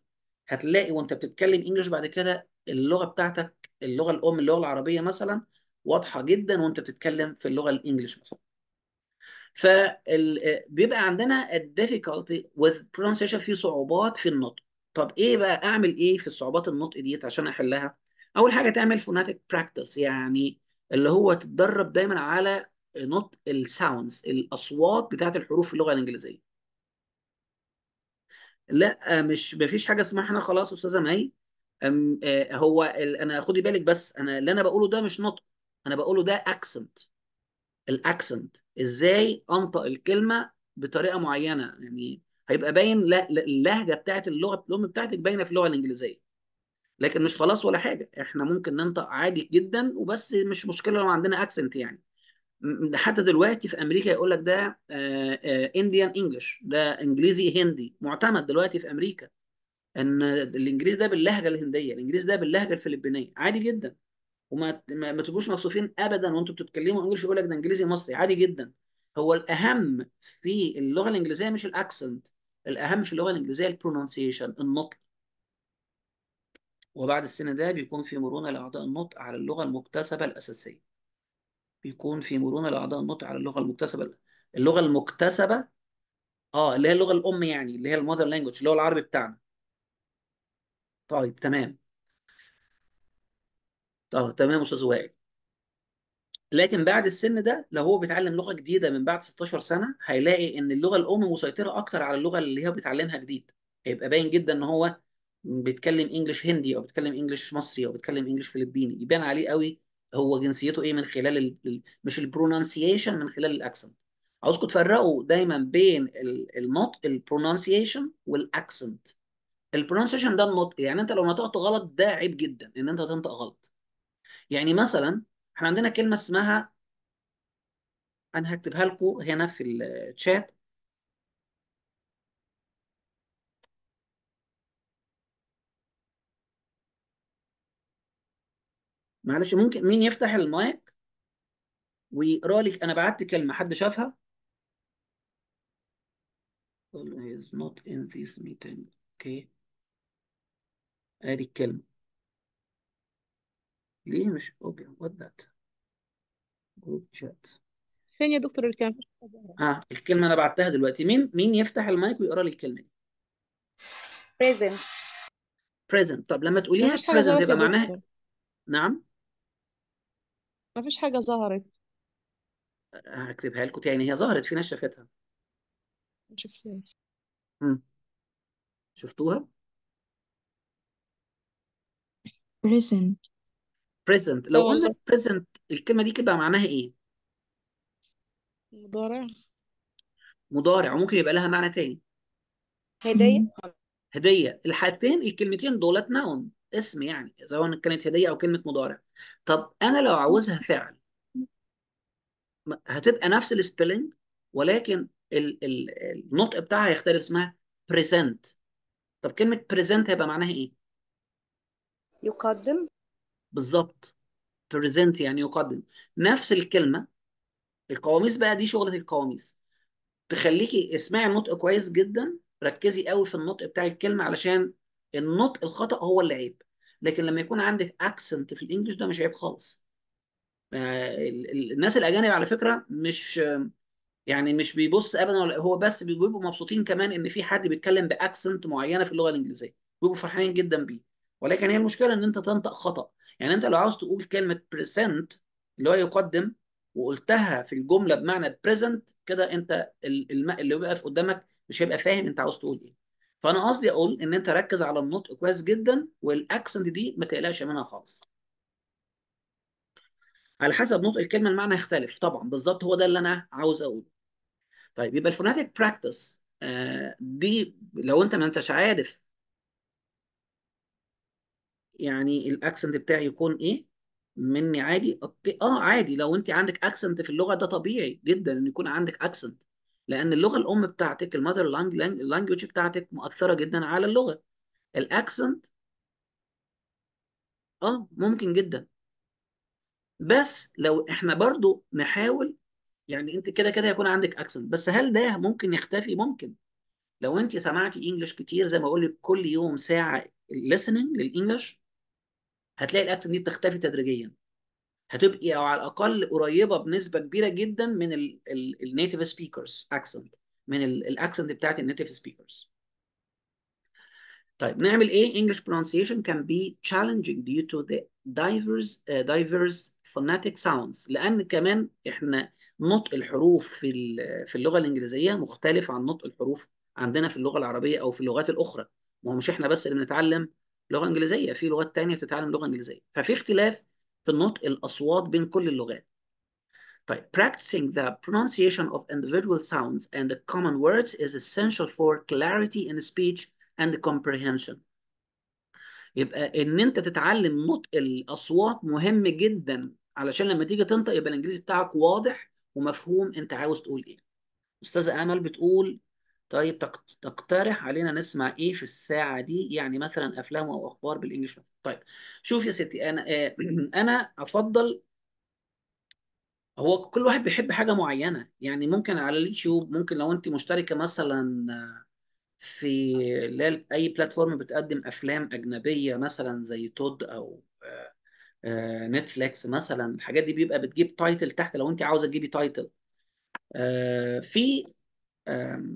هتلاقي وانت بتتكلم انجلش بعد كده اللغه بتاعتك اللغه الام اللغه العربيه مثلا واضحه جدا وانت بتتكلم في اللغه الانجليش مثلا فبيبقى عندنا difficulty with pronunciation في صعوبات في النطق طب ايه بقى اعمل ايه في الصعوبات النطق ديت عشان احلها اول حاجه تعمل فوناتيك براكتس يعني اللي هو تتدرب دايما على نطق الساوندز الاصوات بتاعه الحروف في اللغه الانجليزيه لا مش مفيش حاجه اسمها احنا خلاص استاذه مي آه، هو انا خدي بالك بس انا اللي انا بقوله ده مش نطق انا بقوله ده اكسنت الاكسنت ازاي انطق الكلمه بطريقه معينه يعني هيبقى باين اللهجه بتاعت اللغه الام بتاعتك باينه في اللغه الانجليزيه لكن مش خلاص ولا حاجه احنا ممكن ننطق عادي جدا وبس مش مشكله لو عندنا اكسنت يعني حتى دلوقتي في امريكا يقول لك ده انديان آه، انجلش آه، ده انجليزي هندي معتمد دلوقتي في امريكا ان الانجليزي ده باللهجه الهنديه الانجليزي ده باللهجه الفلبينيه عادي جدا وما ما تبقوش مبسوطين ابدا وانتوا بتتكلموا انجلش يقول لك ده انجليزي مصري عادي جدا هو الاهم في اللغه الانجليزيه مش الاكسنت الاهم في اللغه الانجليزيه البرونسيشن النطق وبعد السن ده بيكون في مرونه لاعضاء النطق على اللغه المكتسبه الاساسيه بيكون في مرونه لاعضاء النطق على اللغه المكتسبه اللغه المكتسبه اه اللي هي اللغه الام يعني اللي هي المذر لانجوج اللي هو العربي بتاعنا طيب تمام اه تمام استاذ وائل لكن بعد السن ده لو هو بيتعلم لغه جديده من بعد 16 سنه هيلاقي ان اللغه الام مسيطره اكتر على اللغه اللي هي بيتعلمها جديد هيبقى باين جدا ان هو بيتكلم انجلش هندي او بيتكلم انجلش مصري او بيتكلم انجلش فلبيني يبان عليه قوي هو جنسيته ايه من خلال الـ الـ مش البرونانسيشن من خلال الاكسنت عاوزكم تفرقوا دايما بين النطق البرونانسيشن والاكسنت البرونانسيشن ده النطق يعني انت لو نطقت غلط ده عيب جدا ان انت تنطق غلط يعني مثلا احنا عندنا كلمه اسمها انا هكتبها لكم هنا في الشات معلش ممكن مين يفتح المايك ويقرا لي انا بعت كلمه حد شافها is not in this meeting okay. ادي الكلمه ليه مش اوكي وات ذات جروب شات فين يا دكتور الكاميرا اه الكلمة أنا بعتها دلوقتي مين مين يفتح المايك ويقرا لي الكلمة دي؟ present present طب لما تقوليها بريزنت present يبقى معناها نعم ما فيش حاجة ظهرت هكتبها لكم يعني هي ظهرت في ناس شافتها ما شفتهاش شفتوها؟ present present لو قلنا present الكلمة دي كده معناها إيه؟ مضارع مضارع وممكن يبقى لها معنى تاني هدية هدية الحاجتين الكلمتين دولت ناون اسم يعني سواء كانت هدية أو كلمة مضارع طب أنا لو عاوزها فعل هتبقى نفس السبيلنج ولكن النطق بتاعها هيختلف اسمها present طب كلمة present هيبقى معناها إيه؟ يقدم بالظبط present يعني يقدم نفس الكلمه القواميس بقى دي شغله القواميس تخليكي اسمعي النطق كويس جدا ركزي قوي في النطق بتاع الكلمه علشان النطق الخطا هو اللي عيب لكن لما يكون عندك اكسنت في الانجليش ده مش عيب خالص آه، الناس الاجانب على فكره مش يعني مش بيبص ابدا هو بس بيبقوا مبسوطين كمان ان في حد بيتكلم باكسنت معينه في اللغه الانجليزيه بيبقوا فرحانين جدا بيه ولكن هي المشكله ان انت تنطق خطا يعني انت لو عاوز تقول كلمه present اللي هو يقدم وقلتها في الجمله بمعنى present كده انت الماء اللي بيقف قدامك مش هيبقى فاهم انت عاوز تقول ايه فانا قصدي اقول ان انت ركز على النطق كويس جدا والاكسنت دي ما تقلقش منها خالص على حسب نطق الكلمه المعنى يختلف طبعا بالظبط هو ده اللي انا عاوز اقوله طيب يبقى الفوناتيك آه، براكتس دي لو انت ما انتش عارف يعني الاكسنت بتاعي يكون ايه مني عادي اه عادي لو انت عندك اكسنت في اللغه ده طبيعي جدا ان يكون عندك اكسنت لان اللغه الام بتاعتك المذر لانجويج بتاعتك مؤثره جدا على اللغه الاكسنت اه ممكن جدا بس لو احنا برضو نحاول يعني انت كده كده هيكون عندك اكسنت بس هل ده ممكن يختفي ممكن لو انت سمعتي انجلش كتير زي ما اقول لك كل يوم ساعه listening للانجلش هتلاقي الاكسنت دي بتختفي تدريجيا هتبقي او على الاقل قريبه بنسبه كبيره جدا من النيتيف سبيكرز اكسنت من الاكسنت بتاعت النيتيف سبيكرز طيب نعمل ايه انجلش برونسيشن كان بي تشالنجينج ديو تو ذا دايفرز دايفرز فوناتيك ساوندز لان كمان احنا نطق الحروف في في اللغه الانجليزيه مختلف عن نطق الحروف عندنا في اللغه العربيه او في اللغات الاخرى ما هو مش احنا بس اللي بنتعلم لغه انجليزيه في لغات ثانيه بتتعلم لغه انجليزيه ففي اختلاف في النطق الاصوات بين كل اللغات طيب practicing the pronunciation of individual sounds and the common words is essential for clarity in speech and comprehension يبقى ان انت تتعلم نطق الاصوات مهم جدا علشان لما تيجي تنطق يبقى الانجليزي بتاعك واضح ومفهوم انت عاوز تقول ايه استاذه امل بتقول طيب تقترح علينا نسمع ايه في الساعه دي يعني مثلا افلام او اخبار بالانجلش طيب شوف يا ستي انا آه، انا افضل هو كل واحد بيحب حاجه معينه يعني ممكن على اليوتيوب ممكن لو انت مشتركه مثلا آه، في اي بلاتفورم بتقدم افلام اجنبيه مثلا زي تود او آه، نتفليكس مثلا الحاجات دي بيبقى بتجيب تايتل تحت لو انت عاوزه تجيبي تايتل في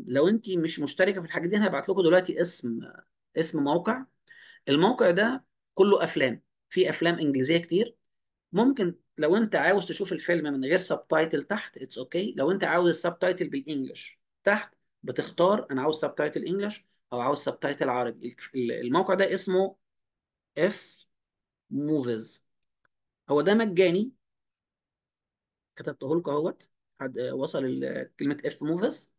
لو انت مش مشتركه في الحاجات دي انا هبعت لكم دلوقتي اسم اسم موقع الموقع ده كله افلام في افلام انجليزيه كتير ممكن لو انت عاوز تشوف الفيلم من غير سبتايتل تحت اتس اوكي okay. لو انت عاوز السبتايتل بالانجلش تحت بتختار انا عاوز سبتايتل انجلش او عاوز سبتايتل عربي الموقع ده اسمه اف موفيز هو ده مجاني كتبته لكم اهوت وصل كلمه اف موفيز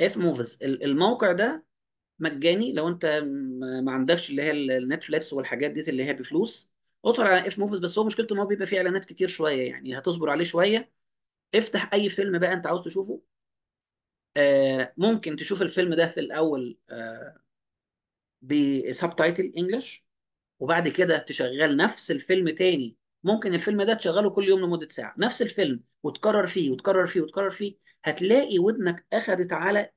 اف موفيز الموقع ده مجاني لو انت ما عندكش اللي هي النتفليكس والحاجات دي اللي هي بفلوس ادخل على اف موفيز بس هو مشكلته ان هو بيبقى فيه اعلانات كتير شويه يعني هتصبر عليه شويه افتح اي فيلم بقى انت عاوز تشوفه آه، ممكن تشوف الفيلم ده في الاول آه، بسبتايتل انجلش وبعد كده تشغل نفس الفيلم تاني ممكن الفيلم ده تشغله كل يوم لمده ساعه نفس الفيلم وتكرر فيه وتكرر فيه وتكرر فيه هتلاقي ودنك اخذت على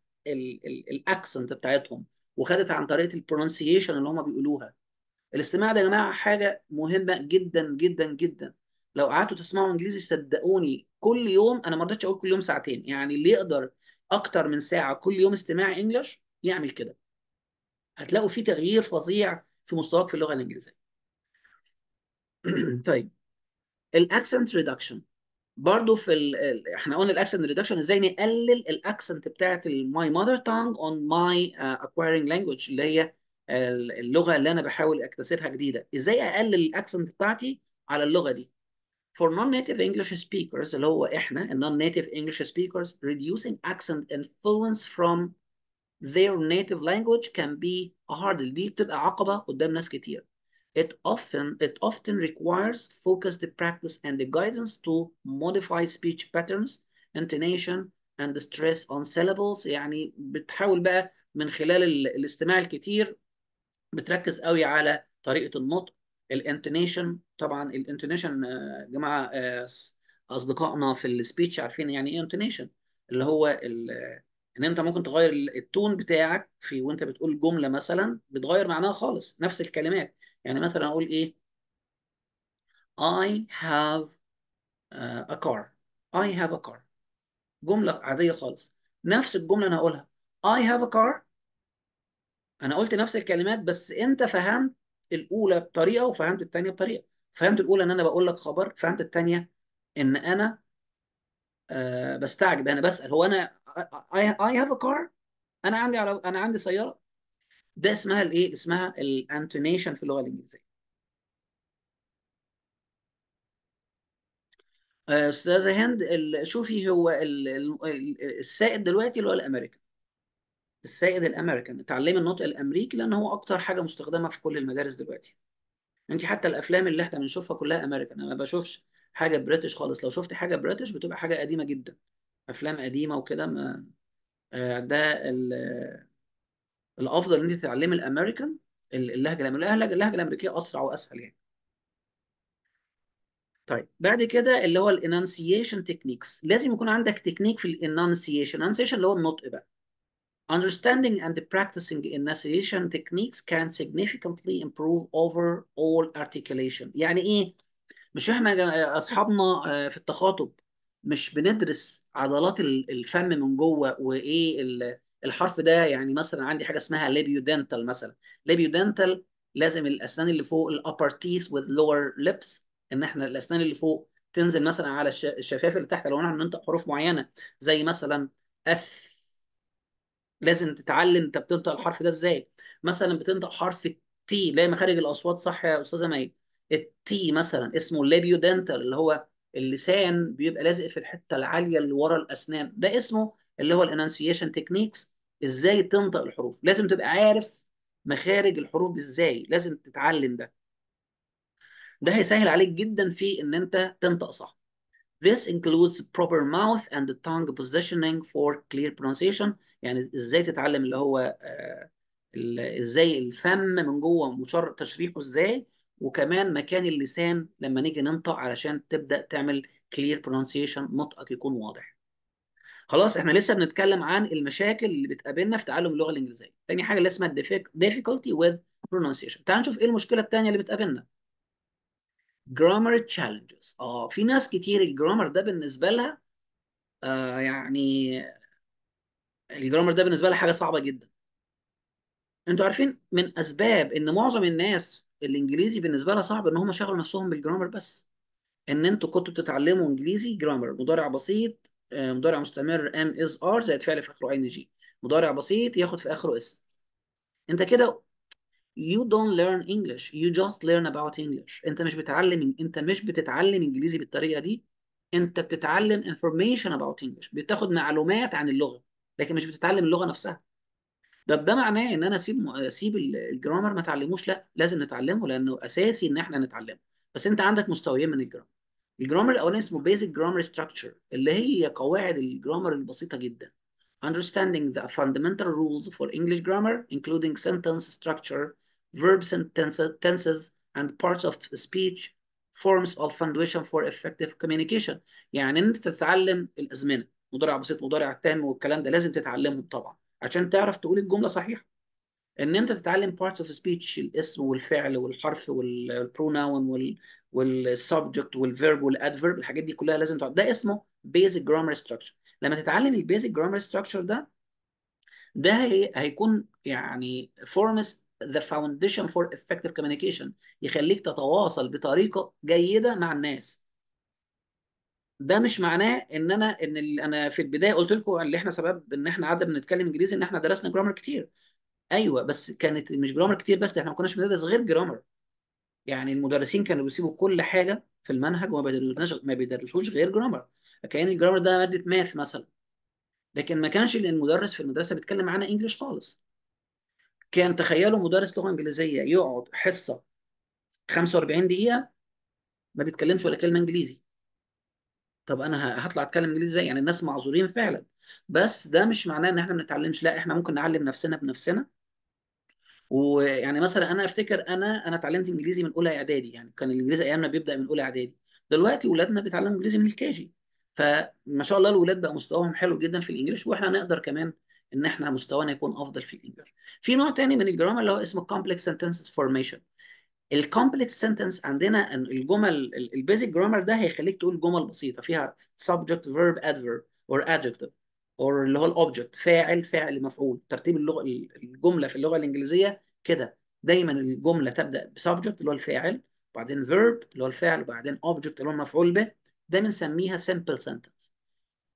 الاكسنت بتاعتهم وخدت عن طريقه البرونسيشن اللي هما بيقولوها الاستماع ده يا جماعه حاجه مهمه جدا جدا جدا لو قعدتوا تسمعوا انجليزي صدقوني كل يوم انا ما رضيتش اقول كل يوم ساعتين يعني اللي يقدر اكتر من ساعه كل يوم استماع انجلش يعمل كده هتلاقوا في تغيير فظيع في مستواك في اللغه الانجليزيه طيب الاكسنت ريدكشن برضو في ال... احنا قلنا الاكسنت ريدكشن ازاي نقلل الاكسنت بتاعت الماي ماذر تانج اون ماي اكوايرنج لانجوج اللي هي اللغه اللي انا بحاول اكتسبها جديده ازاي اقلل الاكسنت بتاعتي على اللغه دي for non-native English speakers اللي هو احنا non-native English speakers reducing accent influence from their native language can be a hurdle دي بتبقى عقبة قدام ناس كتير it often, it often requires focused practice and the guidance to modify speech patterns, intonation, and stress on syllables يعني بتحاول بقى من خلال الاستماع الكتير بتركز قوي على طريقة النطق الانتونيشن طبعا الانتونيشن يا آه، جماعة آه، أصدقائنا في السبيتش عارفين يعني إيه انتونيشن اللي هو ال... ان انت ممكن تغير التون بتاعك في وانت بتقول جمله مثلا بتغير معناها خالص نفس الكلمات يعني مثلا اقول ايه I have a car I have a car جملة عادية خالص نفس الجملة انا هقولها I have a car انا قلت نفس الكلمات بس انت فهمت الاولى بطريقة وفهمت الثانية بطريقة فهمت الاولى ان انا بقول لك خبر فهمت الثانية ان انا آه، بستعجب انا يعني بسأل هو انا I, I have a car انا عندي انا عندي سيارة ده اسمها الايه اسمها الانتونيشن في اللغه الانجليزيه آه، استاذه هند شوفي هو السائد دلوقتي اللي هو الامريكان السائد الامريكان اتعلمي النطق الامريكي لان هو اكتر حاجه مستخدمه في كل المدارس دلوقتي انت حتى الافلام اللي احنا بنشوفها كلها امريكان انا ما بشوفش حاجه بريتش خالص لو شفت حاجه بريتش بتبقى حاجه قديمه جدا افلام قديمه وكده ما آه، ده الافضل ان انت تتعلمي الامريكان اللهجه الامريكيه اللهجه الامريكيه اسرع واسهل يعني طيب بعد كده اللي هو الانانسيشن تكنيكس لازم يكون عندك تكنيك في الانانسيشن انانسيشن اللي هو النطق بقى Understanding and practicing enunciation techniques can significantly improve all articulation. يعني ايه؟ مش احنا اصحابنا آه، في التخاطب مش بندرس عضلات الفم من جوه وايه الحرف ده يعني مثلا عندي حاجه اسمها ليبيودنتال مثلا ليبيودنتال لازم الاسنان اللي فوق الابر تيث وذ لور ليبس ان احنا الاسنان اللي فوق تنزل مثلا على الشفاف اللي تحت لو احنا بننطق حروف معينه زي مثلا اف لازم تتعلم انت بتنطق الحرف ده ازاي مثلا بتنطق حرف التي لا مخارج الاصوات صح يا استاذه مي التي مثلا اسمه ليبيودنتال اللي هو اللسان بيبقى لازق في الحته العاليه اللي ورا الاسنان ده اسمه اللي هو الانانسيشن تكنيكس ازاي تنطق الحروف لازم تبقى عارف مخارج الحروف ازاي لازم تتعلم ده ده هيسهل عليك جدا في ان انت تنطق صح This includes proper mouth and the tongue positioning for clear pronunciation يعني ازاي تتعلم اللي هو آه، ازاي الفم من جوه تشريحه ازاي وكمان مكان اللسان لما نيجي ننطق علشان تبدأ تعمل clear pronunciation نطقك يكون واضح خلاص احنا لسه بنتكلم عن المشاكل اللي بتقابلنا في تعلم اللغه الانجليزيه تاني حاجه اللي اسمها difficulty with pronunciation تعال نشوف ايه المشكله الثانيه اللي بتقابلنا grammar challenges اه في ناس كتير الجرامر ده بالنسبه لها آه يعني الجرامر ده بالنسبه لها حاجه صعبه جدا انتوا عارفين من اسباب ان معظم الناس الانجليزي بالنسبه لها صعب ان هم شغلوا نفسهم بالجرامر بس ان انتوا كنتوا بتتعلموا انجليزي جرامر مضارع بسيط آه، مضارع مستمر ام از ار زائد فعل في اخره ان جي مضارع بسيط ياخد في اخره اس انت كده you don't learn English you just learn about English انت مش بتعلم انت مش بتتعلم انجليزي بالطريقه دي انت بتتعلم information about English بتاخد معلومات عن اللغه لكن مش بتتعلم اللغه نفسها ده ده معناه ان انا اسيب اسيب الجرامر ما اتعلموش لا لازم نتعلمه لانه اساسي ان احنا نتعلمه بس انت عندك مستويين من الجرامر الجرامر الاولاني اسمه بيزك جرامر ستراكشر اللي هي قواعد الجرامر البسيطه جدا understanding the fundamental rules for English grammar including sentence structure verbs and tenses and parts of speech forms of foundation for effective communication يعني انت تتعلم الازمنه مضارع بسيط مضارع تام والكلام ده لازم تتعلمه طبعا عشان تعرف تقول الجمله صحيحه ان انت تتعلم parts of speech الاسم والفعل والحرف والبروناون والسبجكت والفيرب والادفيرب الحاجات دي كلها لازم تعرف ده اسمه بيزك جرامر ستراكشر لما تتعلم البيزك جرامر ستراكشر ده ده هي هيكون يعني فورمز ذا فاونديشن فور effective communication يخليك تتواصل بطريقه جيده مع الناس ده مش معناه ان انا ان انا في البدايه قلت لكم اللي احنا سبب ان احنا قعدنا بنتكلم انجليزي ان احنا درسنا جرامر كتير ايوه بس كانت مش جرامر كتير بس احنا ما كناش بندرس غير جرامر يعني المدرسين كانوا بيسيبوا كل حاجه في المنهج وما بيدرسوش ما بيدرسوش غير جرامر كان الجرامر ده ماده ماث مثلا لكن ما كانش المدرس في المدرسه بيتكلم معانا انجلش خالص كان تخيلوا مدرس لغه انجليزيه يقعد حصه 45 دقيقه ما بيتكلمش ولا كلمه انجليزي طب انا هطلع اتكلم انجليزي ازاي يعني الناس معذورين فعلا بس ده مش معناه ان احنا ما بنتعلمش لا احنا ممكن نعلم نفسنا بنفسنا ويعني مثلا انا افتكر انا انا اتعلمت انجليزي من اولى اعدادي يعني كان الانجليزي ايامنا بيبدا من اولى اعدادي دلوقتي ولادنا بيتعلموا انجليزي من الكاجي فما شاء الله الاولاد بقى مستواهم حلو جدا في الانجليش واحنا نقدر كمان ان احنا مستوانا يكون افضل في الانجليش في نوع تاني من الجرامر اللي هو اسمه كومبلكس سنتنس فورميشن الكومبلكس سنتنس عندنا الجمل البيزك جرامر ده هيخليك تقول جمل بسيطه فيها سبجكت فيرب ادفيرب اور adjective اور اللي هو الاوبجكت فاعل فاعل مفعول ترتيب اللغه الجمله في اللغه الانجليزيه كده دايما الجمله تبدا بسبجكت اللي هو الفاعل وبعدين فيرب اللي هو الفعل وبعدين اوبجكت اللي هو المفعول به ده بنسميها سمبل سنتنس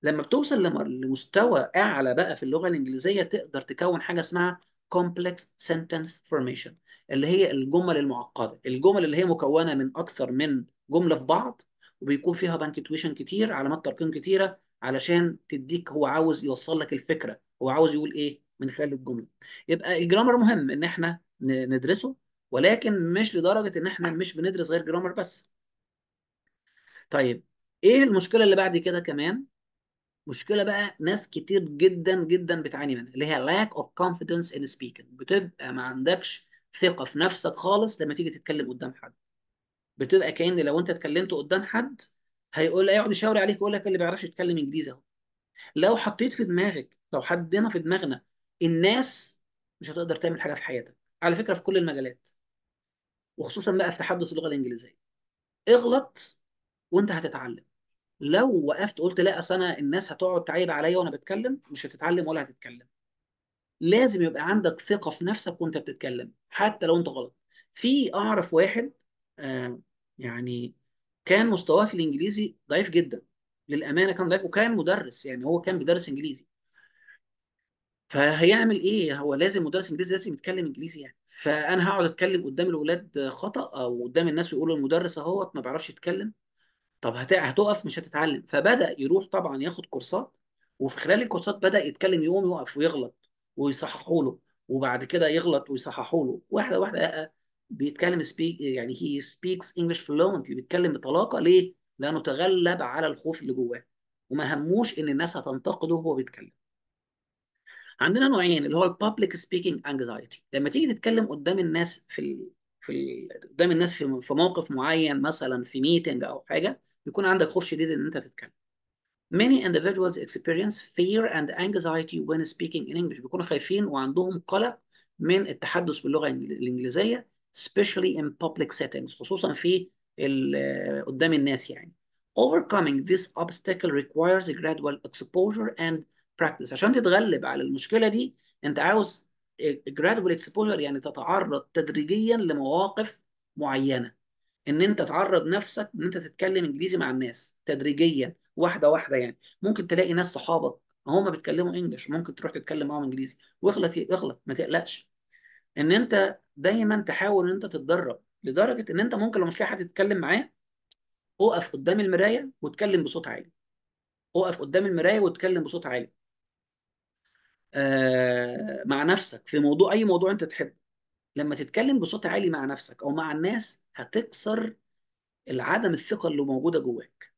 لما بتوصل لمستوى اعلى بقى في اللغه الانجليزيه تقدر تكون حاجه اسمها complex sentence formation اللي هي الجمل المعقده الجمل اللي هي مكونه من اكثر من جمله في بعض وبيكون فيها بانكتويشن كتير علامات ترقيم كتيره علشان تديك هو عاوز يوصل لك الفكره هو عاوز يقول ايه من خلال الجمله يبقى الجرامر مهم ان احنا ندرسه ولكن مش لدرجه ان احنا مش بندرس غير جرامر بس طيب ايه المشكله اللي بعد كده كمان مشكله بقى ناس كتير جدا جدا بتعاني منها اللي هي lack of confidence in speaking بتبقى ما عندكش ثقه في نفسك خالص لما تيجي تتكلم قدام حد بتبقى كأن لو انت اتكلمت قدام حد هيقول هيقعد يشاور عليك ويقول لك اللي ما بيعرفش يتكلم انجليزي اهو لو حطيت في دماغك لو حدنا في دماغنا الناس مش هتقدر تعمل حاجه في حياتك على فكره في كل المجالات وخصوصا بقى في تحدث اللغه الانجليزيه اغلط وانت هتتعلم لو وقفت قلت لا اصل انا الناس هتقعد تعيب عليا وانا بتكلم مش هتتعلم ولا هتتكلم لازم يبقى عندك ثقه في نفسك وانت بتتكلم حتى لو انت غلط في اعرف واحد آه، يعني كان مستواه في الانجليزي ضعيف جدا للامانه كان ضعيف وكان مدرس يعني هو كان بيدرس انجليزي فهيعمل ايه هو لازم مدرس انجليزي لازم يتكلم انجليزي يعني فانا هقعد اتكلم قدام الاولاد خطا او قدام الناس يقولوا المدرس اهوت ما بيعرفش يتكلم طب هتقف مش هتتعلم فبدا يروح طبعا ياخد كورسات وفي خلال الكورسات بدا يتكلم يقوم يقف ويغلط ويصححوا له وبعد كده يغلط ويصححوا له واحده واحده بيتكلم سبيك يعني هي سبيكس انجلش فلوينتلي بيتكلم بطلاقه ليه؟ لانه تغلب على الخوف اللي جواه وما هموش ان الناس هتنتقده وهو بيتكلم. عندنا نوعين اللي هو الببليك سبيكينج انكزايتي لما تيجي تتكلم قدام الناس في ال... في ال... قدام الناس في في موقف معين مثلا في ميتنج او حاجه بيكون عندك خوف شديد ان انت تتكلم. Many individuals experience fear and anxiety when speaking in English بيكونوا خايفين وعندهم قلق من التحدث باللغه الانجليزيه especially in public settings خصوصا في قدام الناس يعني overcoming this obstacle requires a gradual exposure and practice عشان تتغلب على المشكلة دي انت عاوز gradual exposure يعني تتعرض تدريجيا لمواقف معينة ان انت تعرض نفسك ان انت تتكلم انجليزي مع الناس تدريجيا واحدة واحدة يعني ممكن تلاقي ناس صحابك هما بيتكلموا انجلش ممكن تروح تتكلم معاهم انجليزي واغلط اغلط ما تقلقش ان انت دايما تحاول ان انت تتدرب لدرجه ان انت ممكن لو مش لاقي حد تتكلم معاه اقف قدام المرايه واتكلم بصوت عالي اقف قدام المرايه واتكلم بصوت عالي آه مع نفسك في موضوع اي موضوع انت تحبه لما تتكلم بصوت عالي مع نفسك او مع الناس هتكسر العدم الثقه اللي موجوده جواك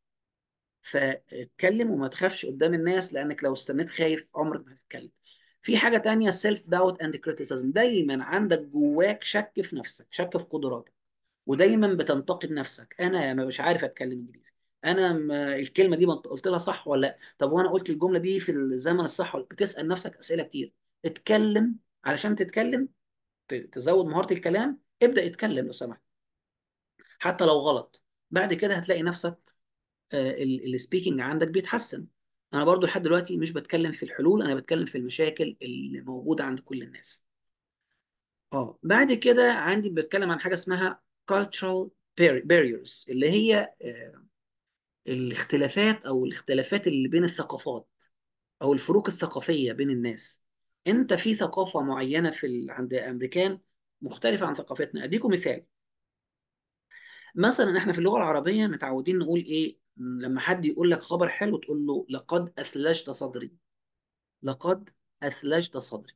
فاتكلم وما تخافش قدام الناس لانك لو استنيت خايف عمرك ما هتتكلم في حاجه تانية سيلف داوت اند كريتيسيزم دايما عندك جواك شك في نفسك شك في قدراتك ودايما بتنتقد نفسك انا مش عارف اتكلم انجليزي انا الكلمه دي قلت لها صح ولا لا طب وانا قلت الجمله دي في الزمن الصح ولا بتسال نفسك اسئله كتير اتكلم علشان تتكلم تزود مهاره الكلام ابدا اتكلم لو سمحت حتى لو غلط بعد كده هتلاقي نفسك آه، السبيكنج عندك بيتحسن انا برضو لحد دلوقتي مش بتكلم في الحلول انا بتكلم في المشاكل اللي موجوده عند كل الناس اه بعد كده عندي بتكلم عن حاجه اسمها cultural barriers اللي هي آه، الاختلافات او الاختلافات اللي بين الثقافات او الفروق الثقافيه بين الناس انت في ثقافه معينه في ال... عند الامريكان مختلفه عن ثقافتنا اديكم مثال مثلا احنا في اللغه العربيه متعودين نقول ايه لما حد يقول لك خبر حلو تقول له لقد اثلجت صدري لقد اثلجت صدري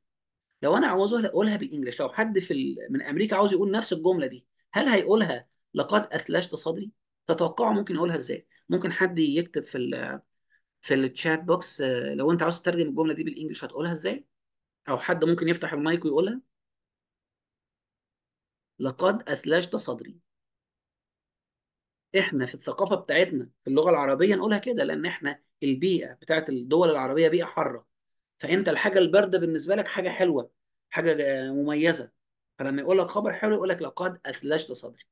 لو انا عاوز اقولها بالانجلش لو حد في من امريكا عاوز يقول نفس الجمله دي هل هيقولها لقد اثلجت صدري تتوقعوا ممكن يقولها ازاي ممكن حد يكتب في الـ في الشات آه، بوكس لو انت عاوز تترجم الجمله دي بالانجلش هتقولها ازاي او حد ممكن يفتح المايك ويقولها لقد اثلجت صدري احنا في الثقافه بتاعتنا في اللغه العربيه نقولها كده لان احنا البيئه بتاعت الدول العربيه بيئه حاره فانت الحاجه البارده بالنسبه لك حاجه حلوه حاجه مميزه فلما يقول لك خبر حلو يقول لك لقد اثلجت صدري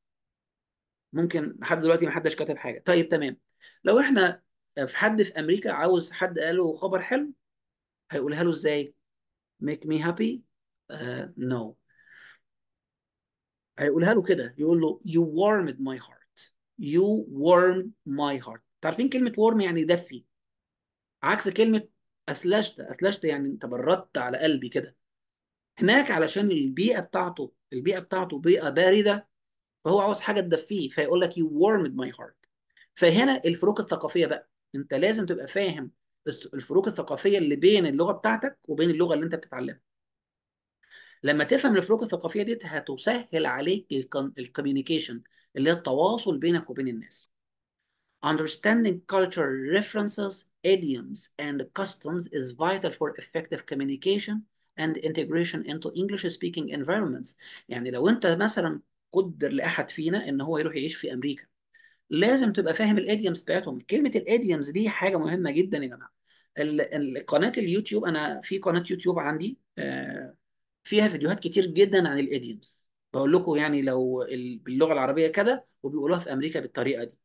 ممكن لحد دلوقتي ما حدش كاتب حاجه طيب تمام لو احنا في حد في امريكا عاوز حد قاله خبر حلو هيقولها له ازاي make me happy uh, no هيقولها له كده يقول له you warmed my heart You warmed my heart تعرفين كلمة warm يعني دفي عكس كلمة أثلجت أثلجت يعني أنت بردت على قلبي كده هناك علشان البيئة بتاعته البيئة بتاعته بيئة باردة فهو عاوز حاجة تدفيه فيقول لك you warmed my heart فهنا الفروق الثقافية بقى أنت لازم تبقى فاهم الفروق الثقافية اللي بين اللغة بتاعتك وبين اللغة اللي أنت بتتعلمها لما تفهم الفروق الثقافية دي هتسهل عليك الكوميونيكيشن اللي هي التواصل بينك وبين الناس Understanding cultural references, idioms, and customs is vital for effective communication and integration into English-speaking environments. يعني لو أنت مثلا قدر لأحد فينا إن هو يروح يعيش في أمريكا لازم تبقى فاهم الايديومز بتاعتهم كلمه الايديومز دي حاجه مهمه جدا يا جماعه قناه اليوتيوب انا في قناه يوتيوب عندي آه، فيها فيديوهات كتير جدا عن الايديومز بقول لكم يعني لو باللغه العربيه كده وبيقولوها في امريكا بالطريقه دي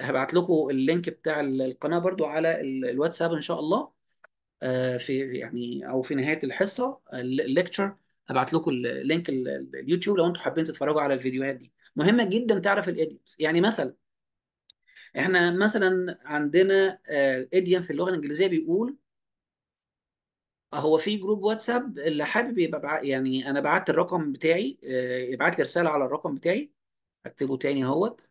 هبعت لكم اللينك بتاع القناه برضو على الواتساب ان شاء الله آه، في يعني او في نهايه الحصه الليكتشر هبعت لكم اللينك اليوتيوب لو انتم حابين تتفرجوا على الفيديوهات دي مهمه جدا تعرف الايديومز يعني مثلا احنا مثلا عندنا ايديوم آه، في اللغه الانجليزيه بيقول هو في جروب واتساب اللي حابب يبقى بع... يعني انا بعت الرقم بتاعي ابعت آه، لي رساله على الرقم بتاعي اكتبه تاني اهوت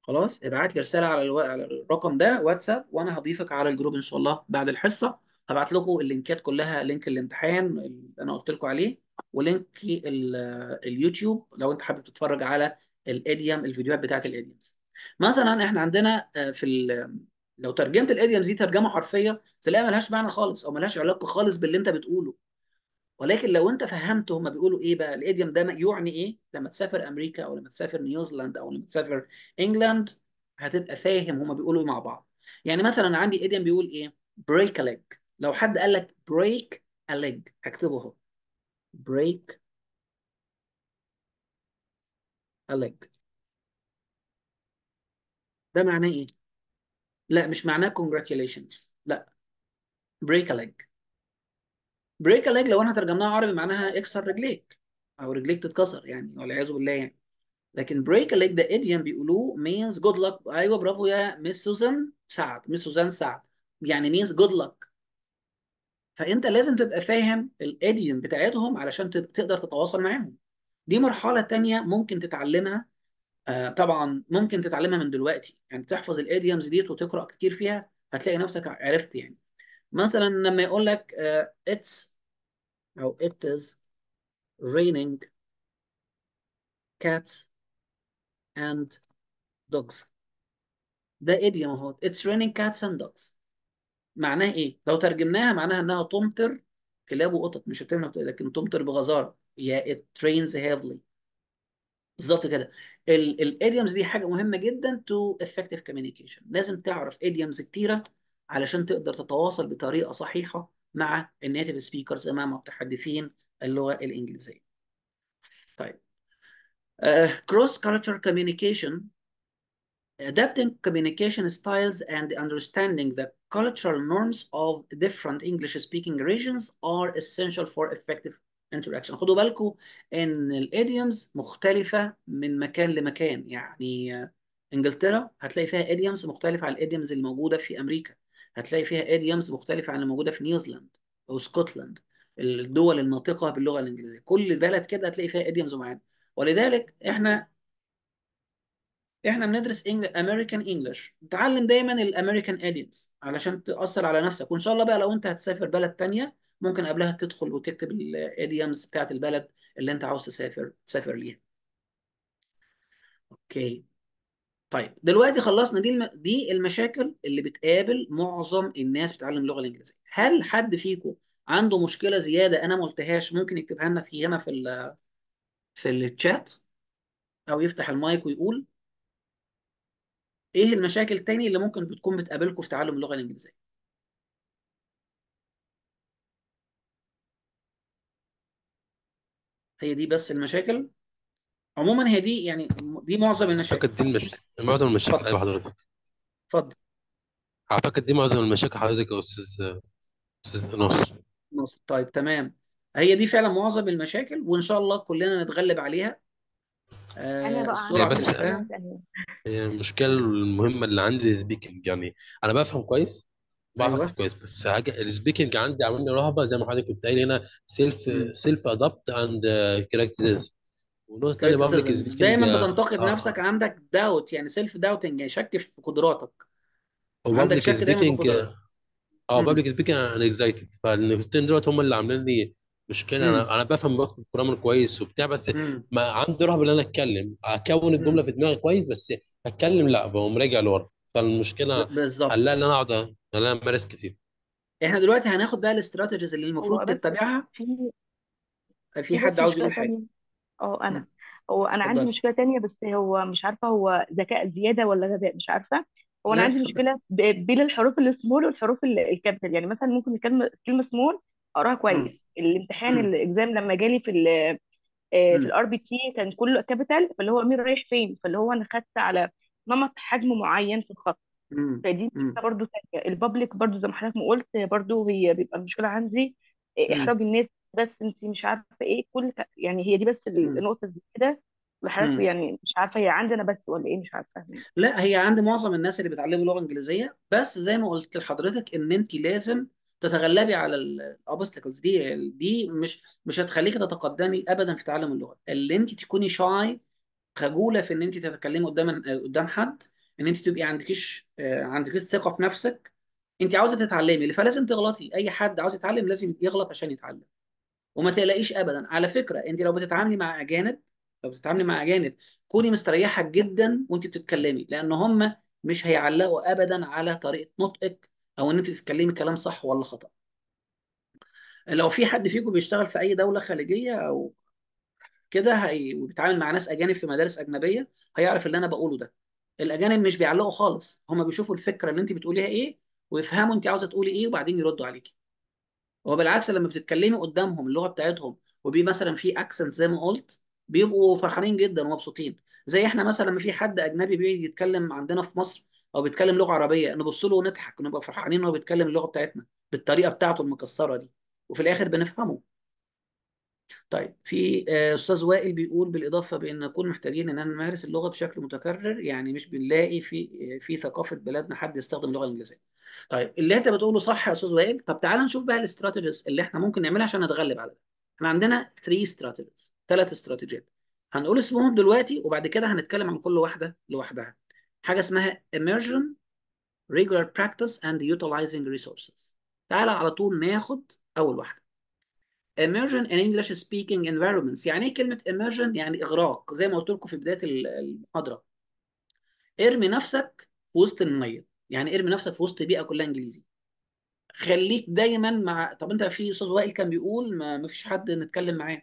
خلاص ابعت لي رساله على, الو... على الرقم ده واتساب وانا هضيفك على الجروب ان شاء الله بعد الحصه هبعت لكم اللينكات كلها لينك الامتحان اللي انا قلت لكم عليه ولينك ال... اليوتيوب لو انت حابب تتفرج على الاديم الفيديوهات بتاعت الاديمز مثلا احنا عندنا آه، في لو ترجمت الايديمز دي ترجمه حرفيه تلاقيها ملهاش معنى خالص او ملهاش علاقه خالص باللي انت بتقوله ولكن لو انت فهمت هما بيقولوا ايه بقى الايديوم ده يعني ايه لما تسافر امريكا او لما تسافر نيوزيلاند او لما تسافر انجلاند هتبقى فاهم هما بيقولوا ايه مع بعض يعني مثلا عندي ايديوم بيقول ايه بريك ا لو حد قال لك بريك ا هكتبه اهو بريك ا ده معناه ايه؟ لا مش معناه congratulations لا break a leg break a leg لو احنا ترجمناها عربي معناها اكسر رجليك او رجليك تتكسر يعني والعياذ بالله يعني لكن break a leg ده idiom بيقولوه means good luck ايوه برافو يا مس سوزان سعد مس سوزان سعد يعني means good luck فانت لازم تبقى فاهم الايديوم بتاعتهم علشان تقدر تتواصل معاهم دي مرحله تانية ممكن تتعلمها آه، طبعا ممكن تتعلمها من دلوقتي يعني تحفظ الايديومز ديت وتقرا كتير فيها هتلاقي نفسك عرفت يعني مثلا لما يقول لك اتس آه، او it is raining cats and dogs ده ايديوم اهو it's raining cats and dogs معناها ايه لو ترجمناها معناها انها تمطر كلاب وقطط مش هتمنع لكن تمطر بغزاره يا ات it rains heavily بالظبط كده الايديومز دي حاجه مهمه جدا تو افكتيف كوميونيكيشن لازم تعرف ايديومز كتيره علشان تقدر تتواصل بطريقه صحيحه مع النيتيف سبيكرز مع متحدثين اللغه الانجليزيه طيب كروس كالتشر كوميونيكيشن adapting communication styles and understanding the cultural norms of different English-speaking regions are essential for effective interaction خدوا بالكم ان الايديومز مختلفه من مكان لمكان يعني انجلترا هتلاقي فيها ايديومز مختلفه عن الايديومز اللي موجوده في امريكا هتلاقي فيها ايديومز مختلفه عن اللي موجوده في نيوزيلاند او سكوتلاند الدول الناطقه باللغه الانجليزيه كل بلد كده هتلاقي فيها ايديومز معينه ولذلك احنا احنا بندرس امريكان انجلش اتعلم دايما الامريكان ايديومز علشان تاثر على نفسك وان شاء الله بقى لو انت هتسافر بلد ثانيه ممكن قبلها تدخل وتكتب الايديومز بتاعت البلد اللي انت عاوز تسافر تسافر ليها اوكي طيب دلوقتي خلصنا دي الم... دي المشاكل اللي بتقابل معظم الناس بتتعلم اللغه الانجليزيه هل حد فيكم عنده مشكله زياده انا ما قلتهاش ممكن يكتبها لنا في هنا في ال... في الشات او يفتح المايك ويقول ايه المشاكل التاني اللي ممكن بتكون بتقابلكم في تعلم اللغه الانجليزيه هي دي بس المشاكل عموما هي دي يعني دي معظم المشاكل اعتقد دي معظم المشاكل اتفضل حضرتك اتفضل اعتقد دي معظم المشاكل حضرتك يا استاذ استاذ ناصر نصر طيب تمام هي دي فعلا معظم المشاكل وان شاء الله كلنا نتغلب عليها آه، انا بقى السرعه يعني بس المشكله المهمه اللي عندي سبيكنج يعني انا بفهم كويس بعرف ايوه كويس بس حاجه السبيكنج عندي عاملني رهبه زي ما حضرتك كنت قايل هنا سيلف سيلف ادابت اند كراكتيزم ونقطه ثانيه بابليك سبيكنج دايما بتنتقد آه. نفسك عندك داوت يعني سيلف داوتنج يعني شك في قدراتك عندك شك دايما في قدراتك اه بابليك سبيكنج انا اكزايتد فالنقطتين دلوقتي هم اللي عاملين لي مشكله انا انا بفهم بكتب جرامر كويس وبتاع بس ما عندي رهبه ان انا اتكلم اكون الجمله في دماغي كويس بس اتكلم لا بقوم راجع لورا فالمشكله بالظبط حلها ان انا اقعد خلينا نمارس كتير احنا دلوقتي هناخد بقى الاستراتيجيز اللي هو المفروض بس تتبعها في في في حد بس عاوز مشكلة يقول حاجة تانية اه أنا هو أنا عندي اتفضلي مشكلة تانية بس هو مش عارفة هو ذكاء زيادة ولا غباء مش عارفة هو أنا لا عندي مشكلة بين الحروف السمول والحروف الكابيتال يعني مثلا ممكن الكلمة كلمة سمول أقراها كويس الامتحان امم الإكزام لما جالي في الـ آه، في الار بي تي كان كله كابيتال فاللي هو مين رايح فين فاللي هو أنا خدت على نمط حجم معين في الخط فدي مشكله برضو تانية البابليك برضو زي ما حضرتك ما قلت برضو هي بيبقى المشكله عندي احراج الناس بس انت مش عارفه ايه كل يعني هي دي بس النقطه اللي كده يعني مش عارفه هي عندنا بس ولا ايه مش عارفه لا هي عند معظم الناس اللي بيتعلموا لغه انجليزيه بس زي ما قلت لحضرتك ان انت لازم تتغلبي على الاوبستكلز دي دي مش مش هتخليكي تتقدمي ابدا في تعلم اللغه اللي انت تكوني شاي خجوله في ان انت تتكلمي قدام قدام حد ان انت تبقي عندكش آه، عندكش ثقه في نفسك انت عاوزه تتعلمي فلازم تغلطي اي حد عاوز يتعلم لازم يغلط عشان يتعلم وما تقلقيش ابدا على فكره انت لو بتتعاملي مع اجانب لو بتتعاملي مع اجانب كوني مستريحه جدا وانت بتتكلمي لان هم مش هيعلقوا ابدا على طريقه نطقك او ان انت بتتكلمي كلام صح ولا خطا لو في حد فيكم بيشتغل في اي دوله خليجيه او كده هي... وبيتعامل مع ناس اجانب في مدارس اجنبيه هيعرف اللي انا بقوله ده الاجانب مش بيعلقوا خالص هم بيشوفوا الفكره اللي انت بتقوليها ايه ويفهموا انت عاوزه تقولي ايه وبعدين يردوا عليكي هو بالعكس لما بتتكلمي قدامهم اللغه بتاعتهم وبي مثلا في اكسنت زي ما قلت بيبقوا فرحانين جدا ومبسوطين زي احنا مثلا لما في حد اجنبي بيجي يتكلم عندنا في مصر او بيتكلم لغه عربيه نبص له ونضحك ونبقى فرحانين وهو بيتكلم اللغه بتاعتنا بالطريقه بتاعته المكسره دي وفي الاخر بنفهمه طيب في آه، استاذ وائل بيقول بالاضافه بان نكون محتاجين ان نمارس اللغه بشكل متكرر يعني مش بنلاقي في آه، في ثقافه بلدنا حد يستخدم اللغه الانجليزيه. طيب اللي انت بتقوله صح يا استاذ وائل طب تعال نشوف بقى الاستراتيجيز اللي احنا ممكن نعملها عشان نتغلب على ده. احنا عندنا 3 استراتيجيز ثلاث استراتيجيات هنقول اسمهم دلوقتي وبعد كده هنتكلم عن كل واحده لوحدها. حاجه اسمها immersion regular practice and utilizing resources. تعال على طول ناخد اول واحده. immersion in English speaking environments يعني ايه كلمه immersion يعني اغراق زي ما قلت لكم في بدايه المحاضره ارمي نفسك في وسط الميه يعني ارمي نفسك في وسط بيئه كلها انجليزي خليك دايما مع طب انت في استاذ وائل كان بيقول ما فيش حد نتكلم معاه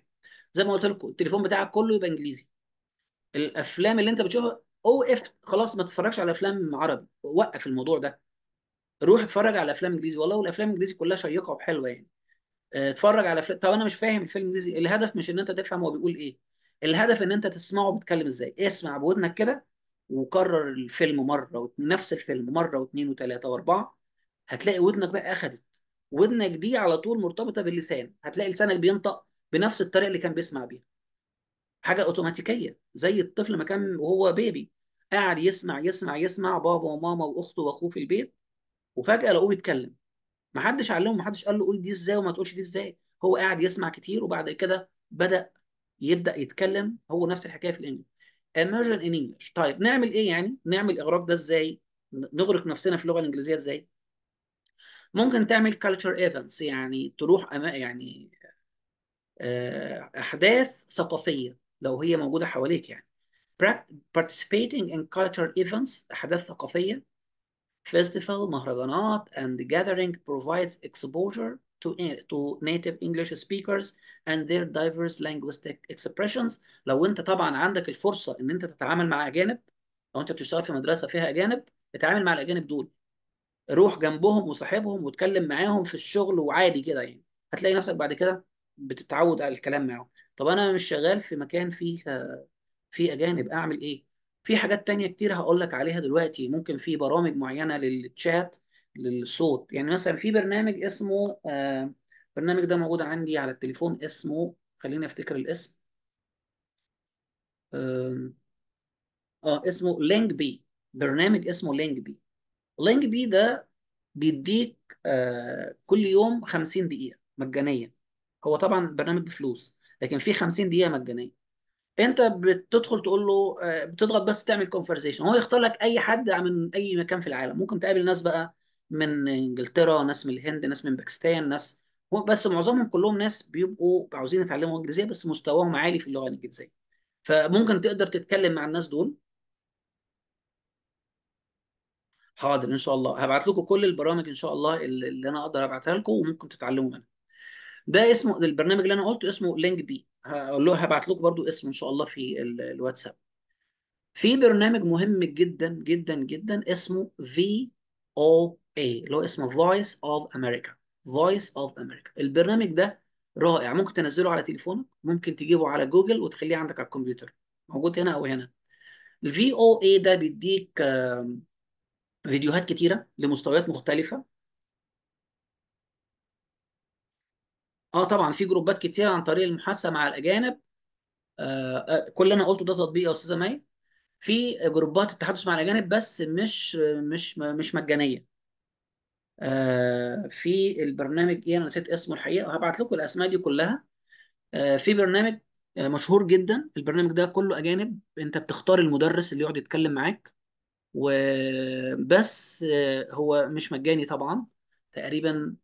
زي ما قلت لكم التليفون بتاعك كله يبقى انجليزي الافلام اللي انت بتشوفها اوقف خلاص ما تتفرجش على افلام عربي وقف الموضوع ده روح اتفرج على افلام انجليزي والله والافلام الانجليزي كلها شيقه وحلوه يعني آه، اتفرج على فيلم طب انا مش فاهم الفيلم ده الهدف مش ان انت تفهم هو بيقول ايه الهدف ان انت تسمعه بيتكلم ازاي اسمع بودنك كده وكرر الفيلم مره واتنين نفس الفيلم مره واثنين وثلاثه واربعه هتلاقي ودنك بقى اخدت ودنك دي على طول مرتبطه باللسان هتلاقي لسانك بينطق بنفس الطريقه اللي كان بيسمع بيها حاجه اوتوماتيكيه زي الطفل ما كان وهو بيبي قاعد يسمع يسمع يسمع بابا وماما واخته واخوه في البيت وفجاه لقوه بيتكلم ما حدش علمه ما حدش قال له قول دي ازاي وما تقولش دي ازاي هو قاعد يسمع كتير وبعد كده بدا يبدا يتكلم هو نفس الحكايه في الانجليزي immersion in English طيب نعمل ايه يعني نعمل الاغراق ده ازاي نغرق نفسنا في اللغه الانجليزيه ازاي ممكن تعمل culture events يعني تروح أما يعني آه، احداث ثقافيه لو هي موجوده حواليك يعني participating in culture events احداث ثقافيه Festival, مهرجانات and gathering provides exposure to, e, to native English speakers and their diverse linguistic expressions. لو انت طبعا عندك الفرصه ان انت تتعامل مع اجانب لو انت بتشتغل في مدرسه فيها اجانب اتعامل مع الاجانب دول روح جنبهم وصاحبهم واتكلم معاهم في الشغل وعادي كده يعني هتلاقي نفسك بعد كده بتتعود على الكلام معاهم طب انا مش شغال في مكان فيه آه، فيه اجانب اعمل ايه في حاجات تانية كتير هقول لك عليها دلوقتي ممكن في برامج معينة للتشات للصوت يعني مثلا في برنامج اسمه آه، برنامج البرنامج ده موجود عندي على التليفون اسمه خليني افتكر الاسم آه, اسمه لينك بي برنامج اسمه لينك بي لينك بي ده بيديك آه، كل يوم 50 دقيقة مجانية هو طبعا برنامج بفلوس لكن في 50 دقيقة مجانية انت بتدخل تقول له آه، بتضغط بس تعمل كونفرزيشن هو يختار لك اي حد من اي مكان في العالم ممكن تقابل ناس بقى من انجلترا ناس من الهند ناس من باكستان ناس بس معظمهم كلهم ناس بيبقوا عاوزين يتعلموا انجليزيه بس مستواهم عالي في اللغه الانجليزيه فممكن تقدر تتكلم مع الناس دول حاضر ان شاء الله هبعت لكم كل البرامج ان شاء الله اللي انا اقدر ابعتها لكم وممكن تتعلموا منها ده اسمه البرنامج اللي انا قلته اسمه لينك بي هقول له هبعت لكم برضو اسمه ان شاء الله في الواتساب في برنامج مهم جدا جدا جدا اسمه في او اي اللي هو اسمه فويس اوف امريكا فويس اوف امريكا البرنامج ده رائع ممكن تنزله على تليفونك ممكن تجيبه على جوجل وتخليه عندك على الكمبيوتر موجود هنا او هنا الفي او اي ده بيديك فيديوهات كتيره لمستويات مختلفه اه طبعا في جروبات كتير عن طريق المحادثه مع الاجانب آه, آه، كل اللي انا قلته ده تطبيق يا استاذه مي في جروبات التحدث مع الاجانب بس مش مش مش مجانيه آه في البرنامج ايه انا نسيت اسمه الحقيقه هبعت لكم الاسماء دي كلها آه في برنامج آه، مشهور جدا البرنامج ده كله اجانب انت بتختار المدرس اللي يقعد يتكلم معاك وبس آه، هو مش مجاني طبعا تقريبا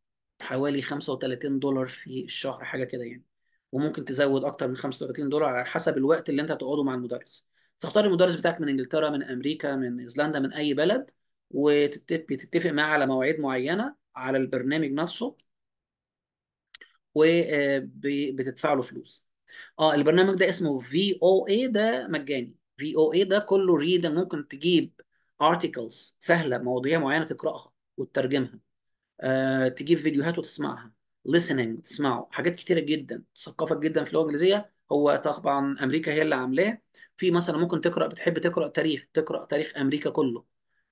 حوالي 35 دولار في الشهر حاجه كده يعني وممكن تزود اكتر من 35 دولار على حسب الوقت اللي انت هتقعده مع المدرس تختار المدرس بتاعك من انجلترا من امريكا من ايسلندا من اي بلد وتتفق معاه على مواعيد معينه على البرنامج نفسه وبتدفع آه، له فلوس اه البرنامج ده اسمه في او اي ده مجاني في او اي ده كله ريدنج ممكن تجيب ارتكلز سهله مواضيع معينه تقراها وتترجمها آه، تجيب فيديوهات وتسمعها listening تسمعه حاجات كتيره جدا تثقفك جدا في اللغه الانجليزيه هو طبعا امريكا هي اللي عاملاه في مثلا ممكن تقرا بتحب تقرا تاريخ تقرا تاريخ امريكا كله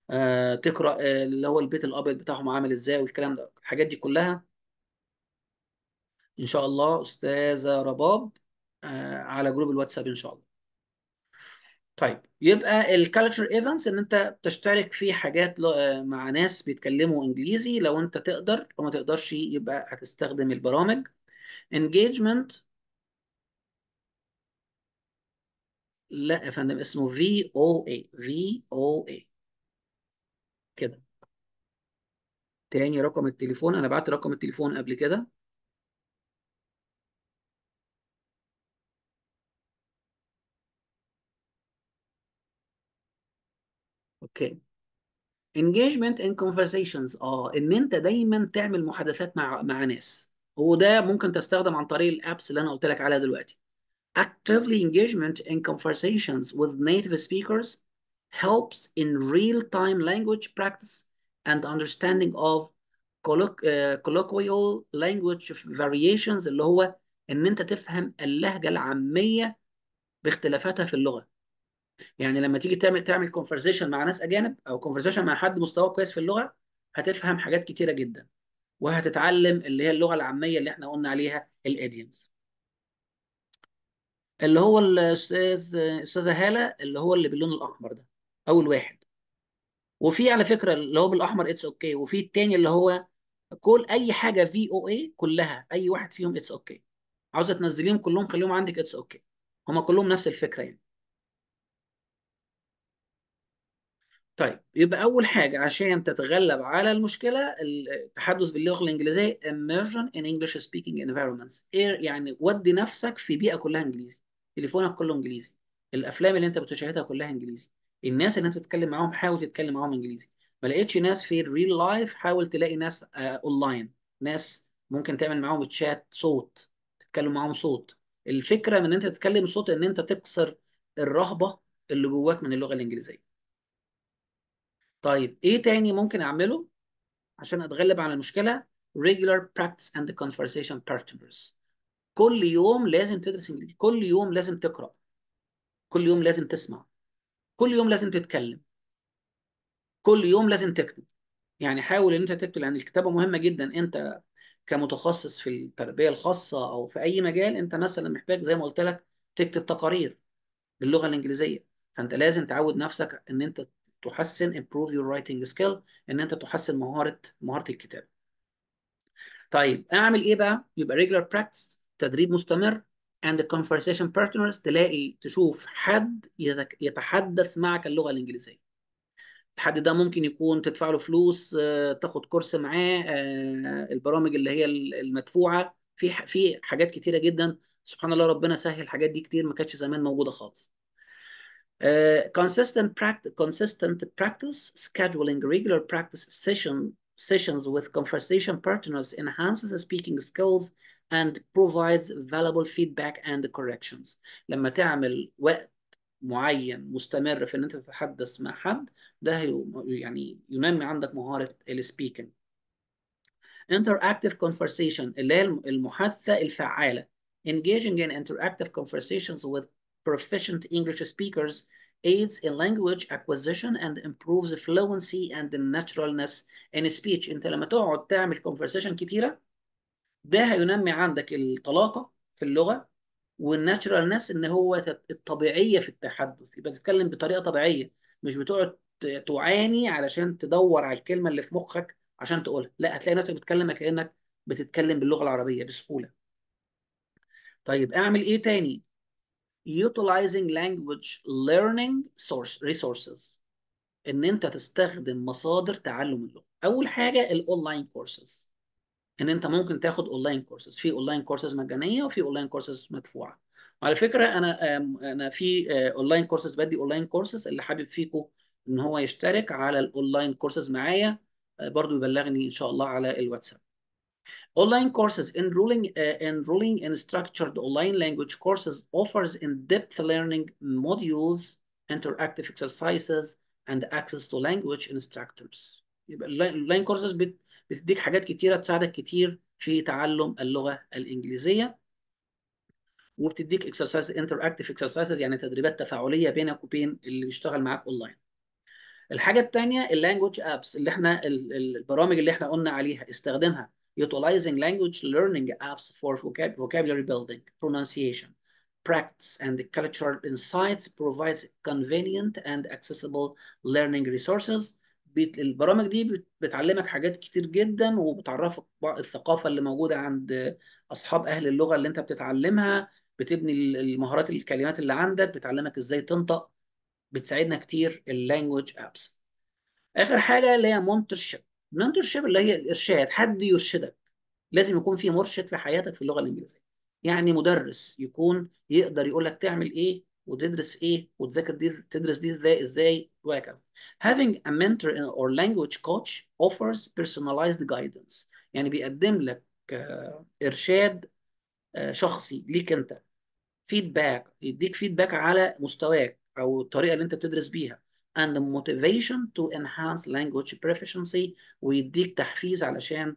آه، تقرا آه، اللي هو البيت الابيض بتاعهم عامل ازاي والكلام ده الحاجات دي كلها ان شاء الله استاذه رباب على جروب الواتساب ان شاء الله طيب يبقى الكالتشر ايفنتس ان انت بتشترك في حاجات آه، مع ناس بيتكلموا انجليزي لو انت تقدر لو ما تقدرش يبقى هتستخدم البرامج انجيجمنت لا يا فندم اسمه في في او او اي كده تاني رقم التليفون انا بعت رقم التليفون قبل كده اوكي engagement in conversations اه ان انت دايما تعمل محادثات مع مع ناس وده ممكن تستخدم عن طريق الابس اللي انا قلت لك عليها دلوقتي actively engagement in conversations with native speakers helps in real-time language practice and understanding of colloquial language variations اللي هو ان انت تفهم اللهجه العاميه باختلافاتها في اللغه يعني لما تيجي تعمل تعمل كونفرزيشن مع ناس اجانب او كونفرزيشن مع حد مستواه كويس في اللغه هتفهم حاجات كتيره جدا وهتتعلم اللي هي اللغه العاميه اللي احنا قلنا عليها الايديومز اللي هو الاستاذ استاذه هاله اللي هو اللي باللون الاحمر ده اول واحد وفي على فكره اللي هو بالاحمر اتس اوكي okay. وفي الثاني اللي هو كل اي حاجه في او اي كلها اي واحد فيهم اتس اوكي okay. عاوزه تنزليهم كلهم خليهم عندك اتس اوكي okay. هما كلهم نفس الفكره يعني طيب يبقى اول حاجه عشان تتغلب على المشكله التحدث باللغه الانجليزيه immersion in English speaking environments إيه يعني ودي نفسك في بيئه كلها انجليزي تليفونك كله انجليزي الافلام اللي انت بتشاهدها كلها انجليزي الناس اللي انت بتتكلم معاهم حاول تتكلم معاهم انجليزي ما لقيتش ناس في الريل لايف حاول تلاقي ناس اونلاين آه ناس ممكن تعمل معاهم تشات صوت تتكلم معاهم صوت الفكره من ان انت تتكلم صوت ان انت تكسر الرهبه اللي جواك من اللغه الانجليزيه طيب ايه تاني ممكن اعمله عشان اتغلب على المشكله regular practice and conversation partners كل يوم لازم تدرس انجليزي كل يوم لازم تقرا كل يوم لازم تسمع كل يوم لازم تتكلم كل يوم لازم تكتب يعني حاول ان انت تكتب لان الكتابه مهمه جدا انت كمتخصص في التربيه الخاصه او في اي مجال انت مثلا محتاج زي ما قلت لك تكتب تقارير باللغه الانجليزيه فانت لازم تعود نفسك ان انت تحسن improve your writing skill ان انت تحسن مهاره مهاره الكتابه طيب اعمل ايه بقى يبقى regular practice تدريب مستمر and conversation partners تلاقي تشوف حد يتحدث معك اللغه الانجليزيه الحد ده ممكن يكون تدفع له فلوس آه، تاخد كورس معاه آه، البرامج اللي هي المدفوعه في في حاجات كتيره جدا سبحان الله ربنا سهل الحاجات دي كتير ما كانتش زمان موجوده خالص Uh, consistent, pract consistent practice, scheduling regular practice session, sessions with conversation partners enhances speaking skills and provides valuable feedback and corrections. لما تعمل وقت معين مستمر في ان انت تتحدث مع حد ده يعني ينمي عندك مهارة speaking. Interactive conversation اللي هي المحادثة الفعالة. Engaging in interactive conversations with proficient English speakers, aids in language acquisition and improves fluency and naturalness in speech انت لما تقعد تعمل conversation كتيرة ده هينمي عندك الطلاقة في اللغة والناتشرالنس ان هو الطبيعية في التحدث يبقى تتكلم بطريقة طبيعية مش بتقعد تعاني علشان تدور على الكلمة اللي في مخك عشان تقولها لا هتلاقي نفسك بتتكلم كأنك بتتكلم باللغة العربية بسهولة طيب اعمل ايه تاني utilizing language learning source resources ان انت تستخدم مصادر تعلم اللغه اول حاجه الاونلاين كورسز ان انت ممكن تاخد اونلاين كورسز في اونلاين كورسز مجانيه وفي اونلاين كورسز مدفوعه وعلى فكره انا انا في اونلاين آه، كورسز بدي اونلاين كورسز اللي حابب فيكم ان هو يشترك على الاونلاين كورسز معايا آه، برضو يبلغني ان شاء الله على الواتساب Online courses enrolling, uh, enrolling in structured online language courses offers in-depth learning modules, interactive exercises, and access to language instructors. يبقى courses بت... بتديك حاجات كتيرة تساعدك كتير في تعلم اللغة الإنجليزية وبتديك exercises interactive exercises يعني تدريبات تفاعلية بينك وبين اللي بيشتغل معاك اونلاين. الحاجة الثانية اللانجوج ابس اللي احنا البرامج اللي احنا قلنا عليها استخدمها utilizing language learning apps for vocab vocabulary building, pronunciation, practice, and cultural insights provides convenient and accessible learning resources. البرامج دي بتعلمك حاجات كتير جدا وبتعرفك الثقافة اللي موجودة عند أصحاب أهل اللغة اللي أنت بتتعلمها بتبني المهارات الكلمات اللي عندك بتعلمك إزاي تنطق بتساعدنا كتير اللانجوج أبس آخر حاجة اللي هي مونترشيب منتور شيب اللي هي الارشاد حد يرشدك لازم يكون في مرشد في حياتك في اللغه الانجليزيه يعني مدرس يكون يقدر يقول لك تعمل ايه وتدرس ايه وتذاكر دي تدرس دي ازاي ازاي وهكذا having a mentor or language coach offers personalized guidance يعني بيقدم لك آه، ارشاد آه، شخصي ليك انت فيدباك يديك فيدباك على مستواك او الطريقه اللي انت بتدرس بيها and motivation to enhance language proficiency ويديك تحفيز علشان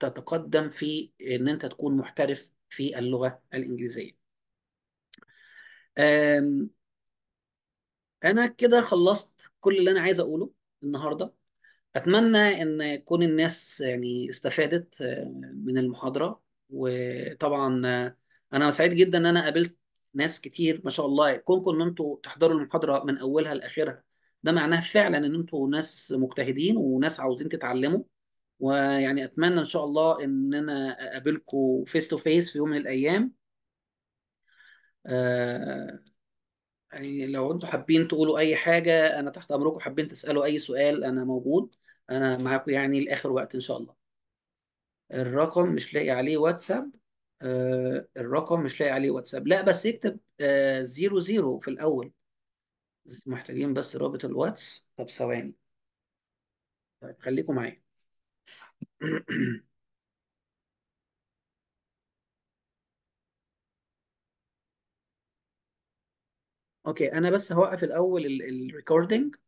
تتقدم في ان انت تكون محترف في اللغه الانجليزيه انا كده خلصت كل اللي انا عايز اقوله النهارده اتمنى ان يكون الناس يعني استفادت آه، من المحاضره وطبعا آه، انا سعيد جدا ان انا قابلت ناس كتير ما شاء الله كونكم ان انتم تحضروا المحاضره من اولها لاخرها ده معناه فعلا ان انتوا ناس مجتهدين وناس عاوزين تتعلموا ويعني اتمنى ان شاء الله ان انا اقابلكم فيس تو فيس في يوم من الايام آه يعني لو انتوا حابين تقولوا اي حاجه انا تحت امركم حابين تسالوا اي سؤال انا موجود انا معاكم يعني لاخر وقت ان شاء الله الرقم مش لاقي عليه واتساب آه الرقم مش لاقي عليه واتساب لا بس يكتب آه زيرو زيرو في الاول محتاجين بس رابط الواتس طب ثواني طيب خليكم معايا اوكي انا بس هوقف الاول الريكوردنج